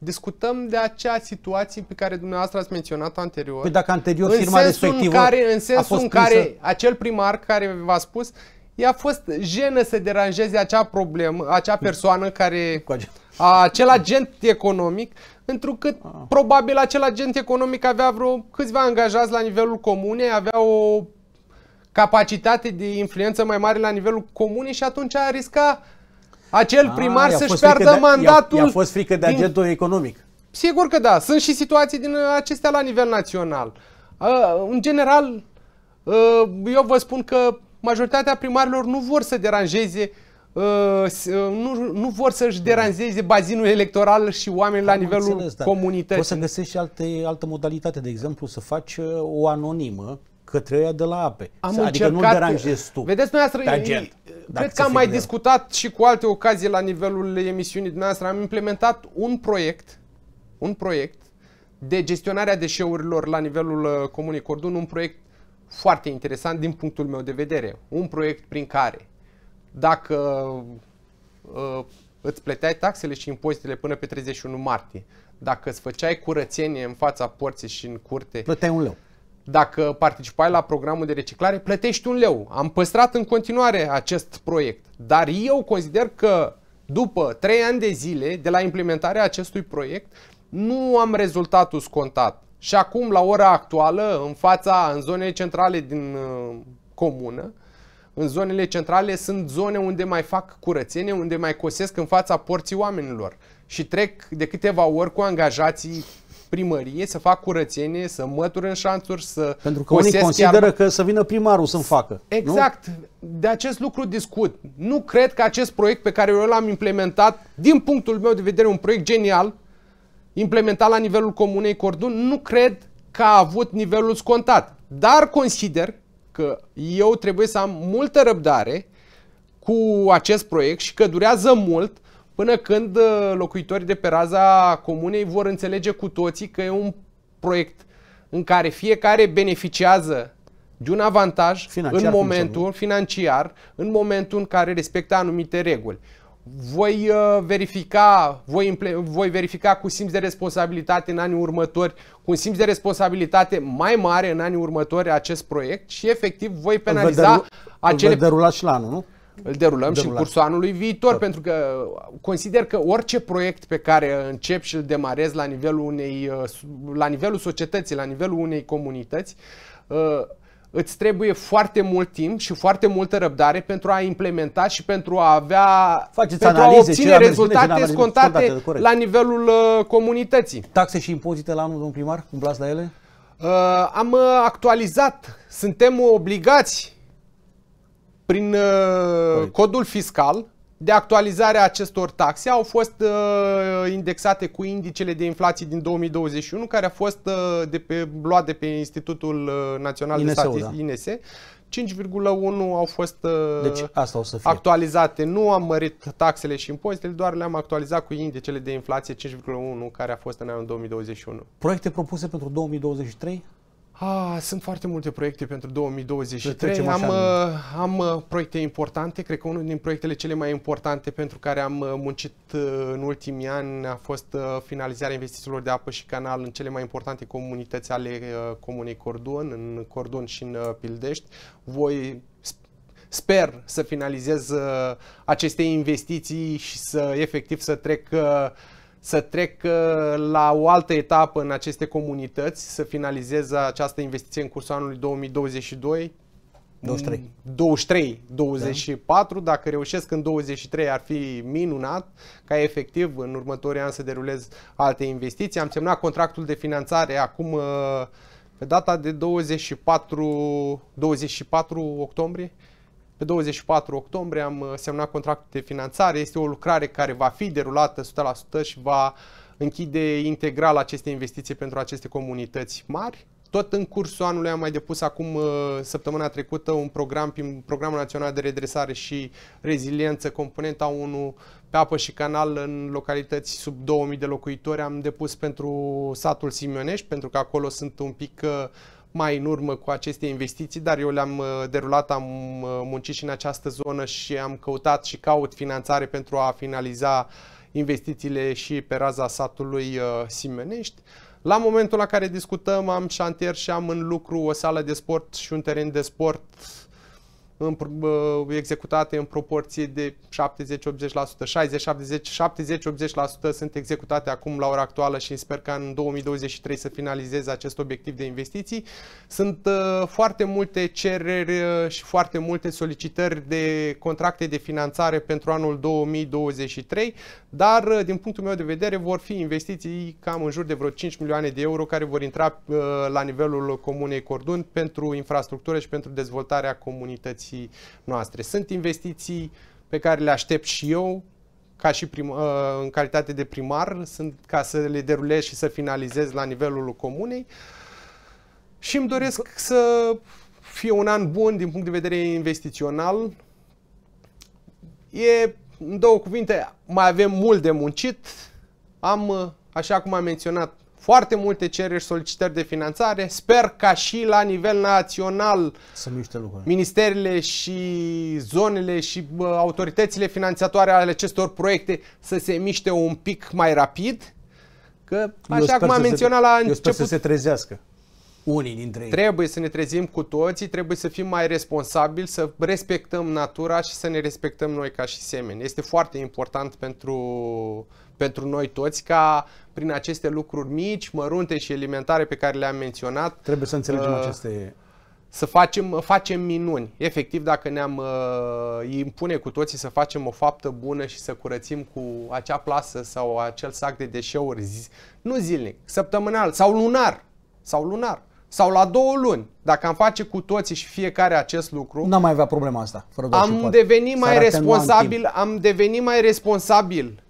discutăm de acea situație pe care dumneavoastră ați menționat anterior. Păi dacă anterior în firma sensul respectivă în care, în sensul a fost în care prinsă... acel primar care v-a spus i-a fost jenă să deranjeze acea problemă, acea mm. persoană care... A, acel agent economic, întrucât ah. probabil acel agent economic avea vreo câțiva angajați la nivelul comunei, avea o capacitate de influență mai mare la nivelul comunei și atunci a risca acel ah, primar să-și piardă de, mandatul. I-a, i-a fost frică de din... agentul economic. Sigur că da. Sunt și situații din acestea la nivel național. Uh, în general, uh, eu vă spun că majoritatea primarilor nu vor să deranjeze uh, uh, nu, nu vor să-și da. deranjeze bazinul electoral și oameni la nivelul înțeles, comunității. Poți să găsești și alte, altă modalitate, de exemplu, să faci uh, o anonimă către ea de la ape. Am adică încercat, nu deranjezi tu. Vedeți, noastră, agent, cred că am mai discutat și cu alte ocazii la nivelul emisiunii dumneavoastră. Am implementat un proiect, un proiect de gestionarea deșeurilor la nivelul Comunii Cordun, un proiect foarte interesant din punctul meu de vedere. Un proiect prin care dacă uh, îți plăteai taxele și impozitele până pe 31 martie, dacă îți făceai curățenie în fața porții și în curte... Plăteai un leu. Dacă participai la programul de reciclare, plătești un leu. Am păstrat în continuare acest proiect, dar eu consider că după 3 ani de zile de la implementarea acestui proiect, nu am rezultatul scontat și acum, la ora actuală, în fața, în zonele centrale din uh, comună, în zonele centrale sunt zone unde mai fac curățenie, unde mai cosesc în fața porții oamenilor. Și trec de câteva ori cu angajații primărie să fac curățenie, să mătur în șanțuri, să Pentru că unii consideră chiar... că să vină primarul să-mi facă. Exact. Nu? De acest lucru discut. Nu cred că acest proiect pe care eu l-am implementat, din punctul meu de vedere, un proiect genial, implementat la nivelul Comunei Cordun, nu cred că a avut nivelul scontat. Dar consider că eu trebuie să am multă răbdare cu acest proiect și că durează mult până când uh, locuitorii de pe raza comunei vor înțelege cu toții că e un proiect în care fiecare beneficiază de un avantaj financiar, în momentul financiar, în momentul în care respectă anumite reguli voi uh, verifica, voi, voi verifica cu simț de responsabilitate în anii următori, cu un simț de responsabilitate mai mare în anii următori acest proiect și efectiv voi penaliza îl acele... Îl derula și la anul, nu? Îl derulăm Derula. și în cursul anului viitor, Tot. Da. pentru că consider că orice proiect pe care încep și îl demarez la nivelul, unei, uh, la nivelul societății, la nivelul unei comunități, uh, îți trebuie foarte mult timp și foarte multă răbdare pentru a implementa și pentru a avea Faceți pentru analize, a obține rezultate bine, scontate, scontate la nivelul uh, comunității. Taxe și impozite la anul, domnul primar, umblați la ele? Uh, am uh, actualizat, suntem obligați prin uh, păi. codul fiscal de actualizarea acestor taxe au fost uh, indexate cu indicele de inflație din 2021, care a fost uh, de pe, luat de pe Institutul uh, Național ins de Statistică, da. INSE. 5,1 au fost uh, deci, asta o să fie. actualizate. Nu am mărit taxele și impozitele, doar le-am actualizat cu indicele de inflație 5,1 care a fost în anul 2021. Proiecte propuse pentru 2023? Ah, sunt foarte multe proiecte pentru 2023. Am, uh, am uh, proiecte importante. Cred că unul din proiectele cele mai importante pentru care am uh, muncit în ultimii ani a fost finalizarea investițiilor de apă și canal în cele mai importante comunități ale Comunei Cordon, în Cordon și în Pildești. Voi sper să finalizez aceste investiții și să efectiv să trec să trec uh, la o altă etapă în aceste comunități, să finalizez această investiție în cursul anului 2022. 23. 23, 24, da. dacă reușesc în 23 ar fi minunat, ca efectiv în următorii ani să derulez alte investiții. Am semnat contractul de finanțare acum uh, pe data de 24, 24 octombrie pe 24 octombrie am uh, semnat contractul de finanțare. Este o lucrare care va fi derulată 100% și va închide integral aceste investiții pentru aceste comunități mari. Tot în cursul anului am mai depus acum uh, săptămâna trecută un program prin Programul Național de Redresare și Reziliență, componenta 1 pe apă și canal în localități sub 2000 de locuitori. Am depus pentru satul Simionești, pentru că acolo sunt un pic uh, mai în urmă cu aceste investiții, dar eu le-am uh, derulat, am uh, muncit și în această zonă și am căutat și caut finanțare pentru a finaliza investițiile și pe raza satului uh, Simenești. La momentul la care discutăm am șantier și am în lucru o sală de sport și un teren de sport în, executate în proporție de 70-80%, 60-70-70-80% sunt executate acum la ora actuală și sper ca în 2023 să finalizez acest obiectiv de investiții. Sunt uh, foarte multe cereri ă, și foarte multe solicitări de contracte de finanțare pentru anul 2023, dar ă, din punctul meu de vedere vor fi investiții cam în jur de vreo 5 milioane de euro care vor intra uh, la nivelul Comunei Cordun pentru infrastructură și pentru dezvoltarea comunității investiții noastre. Sunt investiții pe care le aștept și eu, ca și prim, uh, în calitate de primar, sunt ca să le derulez și să finalizez la nivelul comunei și îmi doresc să fie un an bun din punct de vedere investițional. E, în două cuvinte, mai avem mult de muncit. Am, uh, așa cum am menționat, foarte multe cereri, solicitări de finanțare. Sper ca și la nivel național să miște Ministerile și zonele și autoritățile finanțatoare ale acestor proiecte să se miște un pic mai rapid. Că, așa cum am menționat se, la început... Eu sper să se trezească unii dintre ei. Trebuie să ne trezim cu toții, trebuie să fim mai responsabili, să respectăm natura și să ne respectăm noi ca și semeni. Este foarte important pentru pentru noi toți ca prin aceste lucruri mici, mărunte și elementare pe care le-am menționat. Trebuie să înțelegem uh, aceste să facem, facem minuni. Efectiv, dacă ne-am uh, impune cu toții să facem o faptă bună și să curățim cu acea plasă sau acel sac de deșeuri, zi, nu zilnic, săptămânal sau lunar, sau lunar, sau la două luni, dacă am face cu toții și fiecare acest lucru, nu am mai avea problema asta. Fără am devenit mai responsabil, am devenit mai responsabil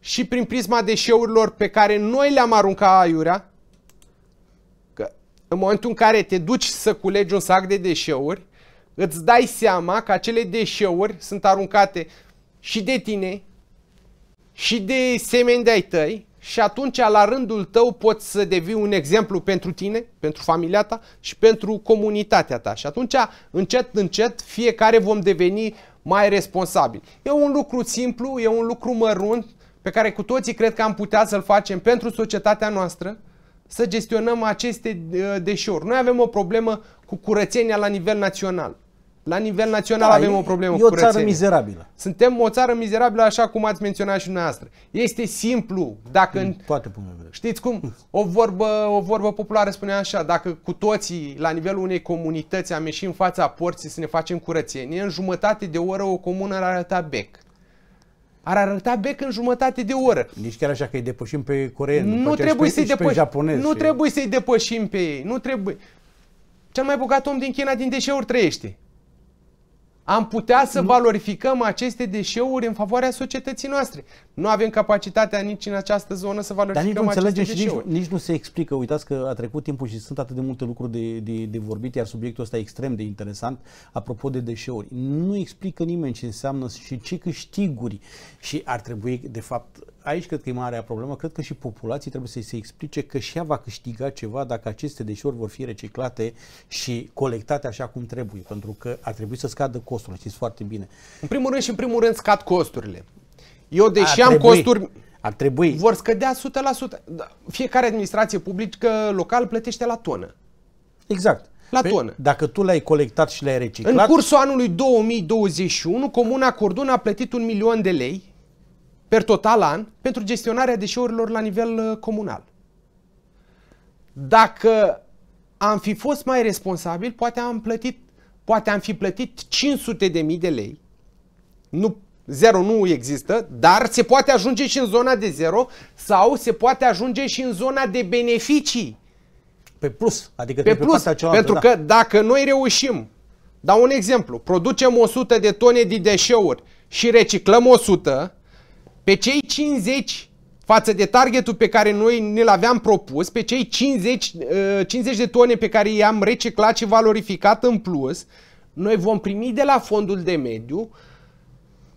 și prin prisma deșeurilor pe care noi le-am aruncat aiurea, că în momentul în care te duci să culegi un sac de deșeuri, îți dai seama că acele deșeuri sunt aruncate și de tine, și de semeni de-ai tăi, și atunci la rândul tău poți să devii un exemplu pentru tine, pentru familia ta și pentru comunitatea ta. Și atunci încet încet fiecare vom deveni mai responsabil. E un lucru simplu, e un lucru mărunt, pe care cu toții cred că am putea să-l facem pentru societatea noastră, să gestionăm aceste uh, deșeuri. Noi avem o problemă cu curățenia la nivel național. La nivel național da, avem e, o problemă cu curățenia. o țară mizerabilă. Suntem o țară mizerabilă, așa cum ați menționat și dumneavoastră. Este simplu dacă... În toate punctele Știți cum? O vorbă, o vorbă populară spune așa, dacă cu toții la nivelul unei comunități am ieșit în fața porții să ne facem curățenie, în jumătate de oră o comună ar arăta bec ar arăta bec în jumătate de oră. Nici chiar așa că îi depășim pe coreeni, nu trebuie să-i depășim, pe japonezi. Nu trebuie să-i depășim pe ei, nu trebuie. Cel mai bogat om din China din deșeuri trăiește am putea să valorificăm aceste deșeuri în favoarea societății noastre. Nu avem capacitatea nici în această zonă să valorificăm Dar nici nu aceste și deșeuri. Nici, nici nu se explică. Uitați că a trecut timpul și sunt atât de multe lucruri de, de, de vorbit, iar subiectul ăsta e extrem de interesant. Apropo de deșeuri, nu explică nimeni ce înseamnă și ce câștiguri și ar trebui, de fapt, aici cred că e marea problemă, cred că și populații trebuie să se explice că și ea va câștiga ceva dacă aceste deșeuri vor fi reciclate și colectate așa cum trebuie, pentru că ar trebui să scadă costurile, știți foarte bine. În primul rând și în primul rând scad costurile. Eu deși ar am trebui. costuri... Ar trebui. Vor scădea 100%. Da, fiecare administrație publică local plătește la tonă. Exact. La păi, tonă. Dacă tu l-ai colectat și l-ai reciclat... În cursul anului 2021, Comuna Cordon a plătit un milion de lei per total an pentru gestionarea deșeurilor la nivel uh, comunal. Dacă am fi fost mai responsabil, poate am plătit, poate am fi plătit 500 de mii de lei. Nu, zero nu există, dar se poate ajunge și în zona de zero sau se poate ajunge și în zona de beneficii. Pe plus, adică pe, pe plus, pe cealaltă, pentru da. că dacă noi reușim, dau un exemplu, producem 100 de tone de deșeuri și reciclăm 100, pe cei 50 față de targetul pe care noi ne-l aveam propus, pe cei 50, 50 uh, de tone pe care i-am reciclat și valorificat în plus, noi vom primi de la fondul de mediu,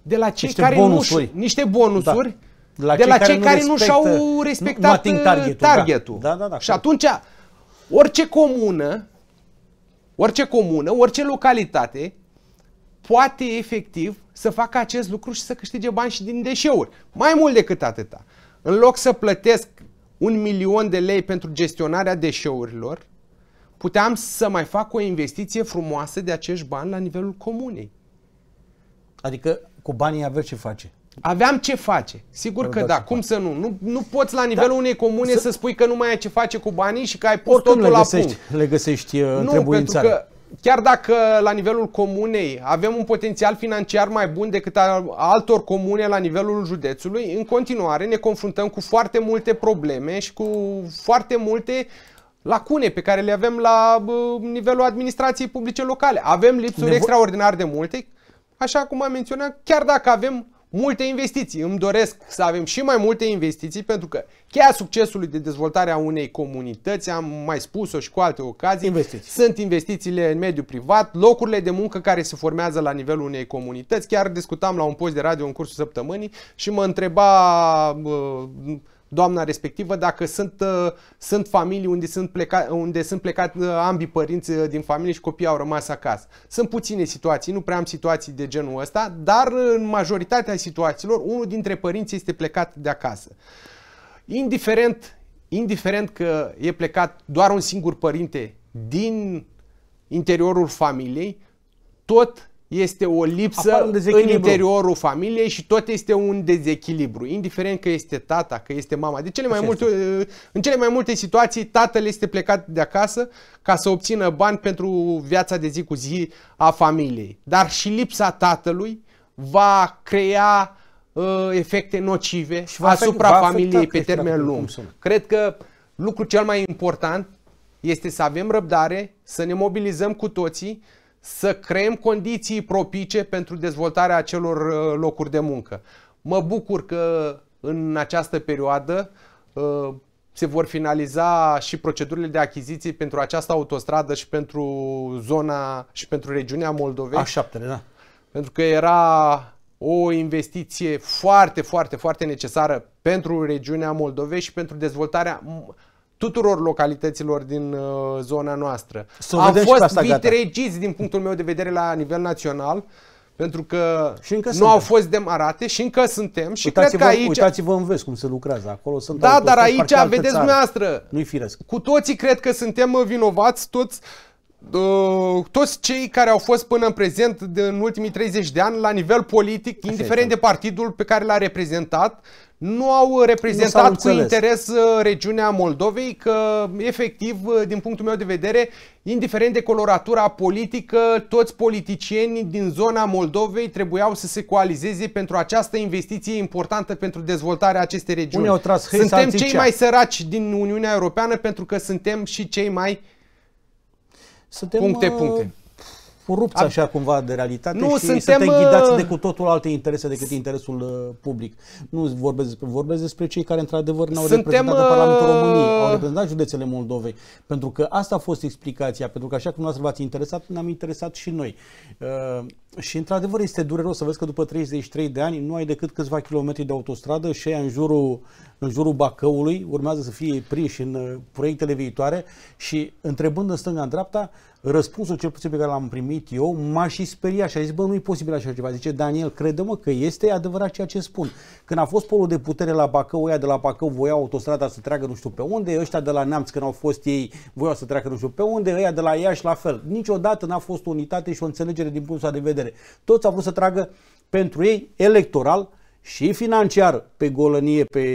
de la cei niște care bonusuri. nu niște bonusuri, da. De la de cei la cei care, care nu și-au respectat nu uh, targetul. Da. targetul. Da. Da, da, da, și atunci, orice comună, orice comună, orice localitate poate efectiv să facă acest lucru și să câștige bani și din deșeuri. Mai mult decât atâta. În loc să plătesc un milion de lei pentru gestionarea deșeurilor, puteam să mai fac o investiție frumoasă de acești bani la nivelul comunei. Adică cu banii aveți ce face. Aveam ce face. Sigur că da, cum să nu? Nu, nu poți la nivelul da. unei comune să... să spui că nu mai ai ce face cu banii și că ai pus Oricum totul la găsești, punct. le găsești uh, Nu, pentru că chiar dacă la nivelul comunei avem un potențial financiar mai bun decât al altor comune la nivelul județului, în continuare ne confruntăm cu foarte multe probleme și cu foarte multe lacune pe care le avem la nivelul administrației publice locale. Avem lipsuri Nevo- extraordinar de multe, așa cum am menționat, chiar dacă avem multe investiții. Îmi doresc să avem și mai multe investiții pentru că cheia succesului de dezvoltare a unei comunități, am mai spus-o și cu alte ocazii, investiții. sunt investițiile în mediul privat, locurile de muncă care se formează la nivelul unei comunități. Chiar discutam la un post de radio în cursul săptămânii și mă întreba uh, doamna respectivă, dacă sunt, uh, sunt familii unde sunt, pleca, unde sunt plecat uh, ambii părinți uh, din familie și copiii au rămas acasă. Sunt puține situații, nu prea am situații de genul ăsta, dar în majoritatea situațiilor unul dintre părinți este plecat de acasă. Indiferent, indiferent că e plecat doar un singur părinte din interiorul familiei, tot este o lipsă în interiorul familiei și tot este un dezechilibru, indiferent că este tata, că este mama. De cele mai multe, în cele mai multe situații, tatăl este plecat de acasă ca să obțină bani pentru viața de zi cu zi a familiei. Dar și lipsa tatălui va crea uh, efecte nocive și va asupra va familiei pe termen lung. Cred că lucrul cel mai important este să avem răbdare, să ne mobilizăm cu toții, să creăm condiții propice pentru dezvoltarea acelor uh, locuri de muncă. Mă bucur că în această perioadă uh, se vor finaliza și procedurile de achiziții pentru această autostradă și pentru zona și pentru regiunea Moldovei. A șaptele, da. Pentru că era o investiție foarte, foarte, foarte necesară pentru regiunea Moldovei și pentru dezvoltarea tuturor localităților din uh, zona noastră. Să Au fost vitregiți din punctul meu de vedere la nivel național pentru că și încă nu suntem. au fost demarate și încă suntem și uitați-vă, cred că aici... Uitați-vă în vest cum se lucrează, acolo sunt Da, dar aici, vedeți dumneavoastră, nu-i firesc. cu toții cred că suntem uh, vinovați, toți Uh, toți cei care au fost până în prezent în ultimii 30 de ani la nivel politic, Așa indiferent de partidul pe care l-a reprezentat, nu au reprezentat nu cu interes uh, regiunea Moldovei, că efectiv, uh, din punctul meu de vedere, indiferent de coloratura politică, toți politicienii din zona Moldovei trebuiau să se coalizeze pentru această investiție importantă pentru dezvoltarea acestei regiuni. tras hei, suntem cei mai săraci din Uniunea Europeană pentru că suntem și cei mai suntem, puncte, uh, puncte. Rupți Am... așa cumva de realitate nu, și suntem, suntem uh, ghidați de cu totul alte interese decât interesul uh, public. Nu vorbesc despre, vorbesc despre cei care într-adevăr n-au suntem, reprezentat Parlamentul României, au reprezentat județele Moldovei. Pentru că asta a fost explicația, pentru că așa cum noastră v-ați interesat, ne-am interesat și noi. Uh, și într-adevăr este dureros să vezi că după 33 de ani nu ai decât câțiva kilometri de autostradă și în jurul, în jurul Bacăului urmează să fie prinși în uh, proiectele viitoare și întrebând în stânga, în dreapta, răspunsul cel puțin pe care l-am primit eu m-a și speriat și a zis, bă, nu e posibil așa ceva. Zice, Daniel, credem că este adevărat ceea ce spun. Când a fost polul de putere la Bacău, ăia de la Bacău voiau autostrada să treacă nu știu pe unde, ăștia de la Neamț când au fost ei voiau să treacă nu știu pe unde, ăia de la Iași la fel. Niciodată n-a fost unitate și o înțelegere din punctul de vedere vedere. Toți au vrut să tragă pentru ei electoral și financiar pe golănie, pe,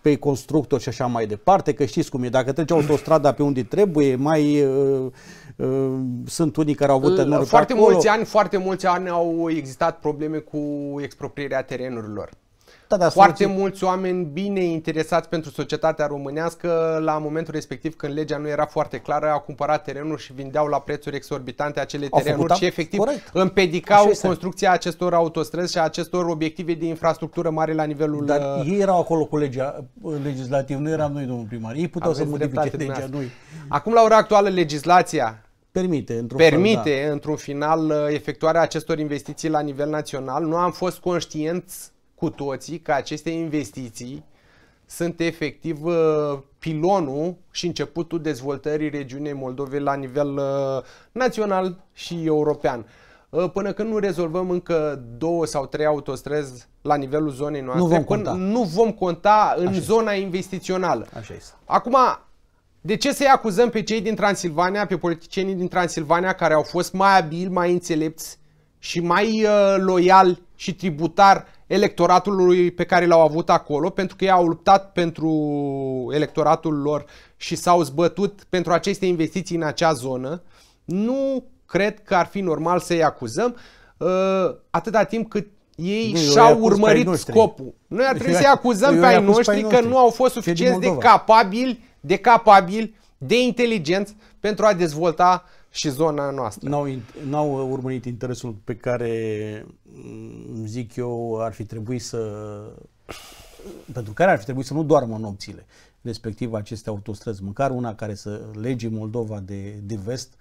pe constructor și așa mai departe, că știți cum e, dacă trece autostrada pe unde trebuie, mai uh, uh, sunt unii care au avut terenuri foarte mulți ani, Foarte mulți ani au existat probleme cu exproprierea terenurilor. Da, da, Foarte soluții... mulți oameni bine interesați pentru societatea românească, la momentul respectiv când legea nu era foarte clară, au cumpărat terenuri și vindeau la prețuri exorbitante acele terenuri făcut, da. și efectiv corect. împedicau construcția acestor autostrăzi și acestor obiective de infrastructură mare la nivelul... Dar uh... ei erau acolo cu legea uh, legislativă, nu eram noi domnul primar. Ei puteau Aveți să modifice legea, noi. Acum, la ora actuală, legislația Permite, într-un permite, fel, da. într-un final, uh, efectuarea acestor investiții la nivel național. Nu am fost conștienți cu toții că aceste investiții sunt efectiv uh, pilonul și începutul dezvoltării regiunii Moldovei la nivel uh, național și european. Uh, până când nu rezolvăm încă două sau trei autostrăzi la nivelul zonei noastre, nu vom conta, nu vom conta în Așa zona este. investițională. Așa este. Acum, de ce să-i acuzăm pe cei din Transilvania, pe politicienii din Transilvania care au fost mai abili, mai înțelepți și mai uh, loiali și tributari electoratului pe care l-au avut acolo, pentru că ei au luptat pentru electoratul lor și s-au zbătut pentru aceste investiții în acea zonă, nu cred că ar fi normal să-i acuzăm uh, atâta timp cât ei nu, și-au urmărit scopul. Noi ar trebui să-i acuzăm eu pe ai noștri că nu au fost suficient de capabili, de capabili, de inteligenți pentru a dezvolta și zona noastră. N-au, n-au urmărit interesul pe care, mm, zic eu, ar fi trebuit să... pentru care ar fi trebuit să nu doarmă nopțile, respectiv aceste autostrăzi. Măcar una care să lege Moldova de, de vest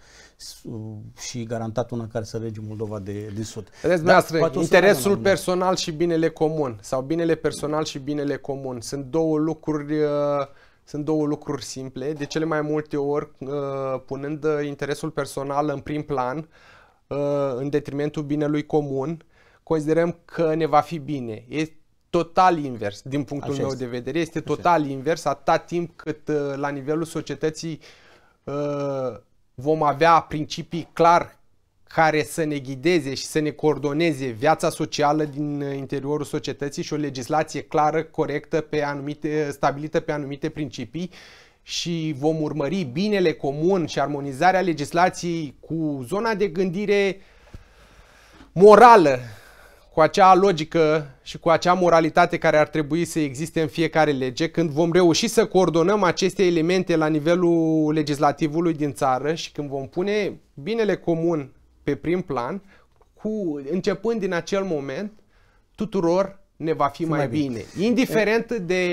și garantat una care să lege Moldova de, de sud. Vedeți, da, interesul personal și binele comun sau binele personal și binele comun sunt două lucruri... Uh, sunt două lucruri simple. De cele mai multe ori, uh, punând uh, interesul personal în prim plan, uh, în detrimentul binelui comun, considerăm că ne va fi bine. E total invers, din punctul Așa meu este. de vedere. Este total Așa. invers Atât timp cât la nivelul societății vom avea principii clar care să ne ghideze și să ne coordoneze viața socială din uh, interiorul societății și o legislație clară, corectă, pe anumite, uh, stabilită pe anumite principii și vom urmări binele comun și armonizarea legislației cu zona de gândire morală, cu acea logică și cu acea moralitate care ar trebui să existe în fiecare lege, când vom reuși să coordonăm aceste elemente la nivelul legislativului din țară și când vom pune binele comun pe prim plan, cu, începând din acel moment, tuturor ne va fi mai, mai bine. bine. Indiferent de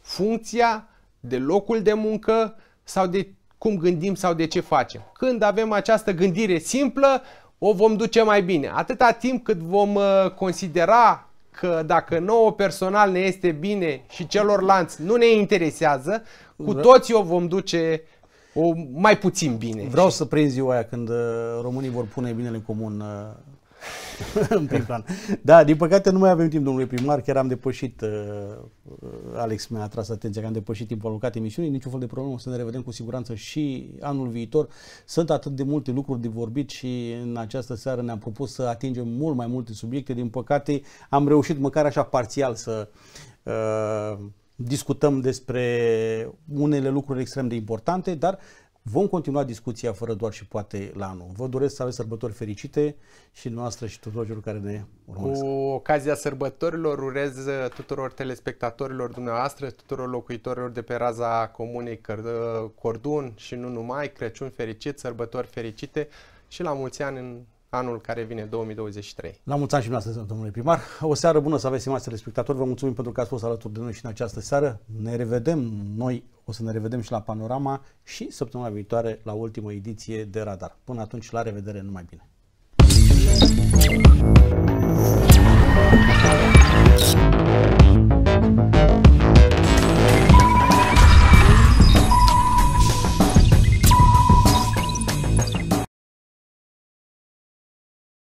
funcția, de locul de muncă sau de cum gândim sau de ce facem. Când avem această gândire simplă, o vom duce mai bine. Atâta timp cât vom uh, considera că dacă nouă personal ne este bine și celorlalți nu ne interesează, cu toții o vom duce o mai puțin bine. Vreau să prind ziua aia când uh, românii vor pune binele în comun uh, în prim plan. Da, din păcate nu mai avem timp, domnului primar, chiar am depășit, uh, uh, Alex mi-a atras atenția că am depășit timpul alocat emisiunii, niciun fel de problemă, o să ne revedem cu siguranță și anul viitor. Sunt atât de multe lucruri de vorbit și în această seară ne-am propus să atingem mult mai multe subiecte, din păcate am reușit măcar așa parțial să uh, discutăm despre unele lucruri extrem de importante, dar vom continua discuția fără doar și poate la anul. Vă doresc să aveți sărbători fericite și noastră și tuturor celor care ne urmăresc. Cu ocazia sărbătorilor urez tuturor telespectatorilor dumneavoastră, tuturor locuitorilor de pe raza comunei Cordun și nu numai, Crăciun fericit, sărbători fericite și la mulți ani în anul care vine, 2023. La mulți ani și dumneavoastră, domnule primar. O seară bună să aveți, stimați respectatori. Vă mulțumim pentru că ați fost alături de noi și în această seară. Ne revedem. Noi o să ne revedem și la Panorama și săptămâna viitoare la ultima ediție de Radar. Până atunci, la revedere, numai bine! Thank you.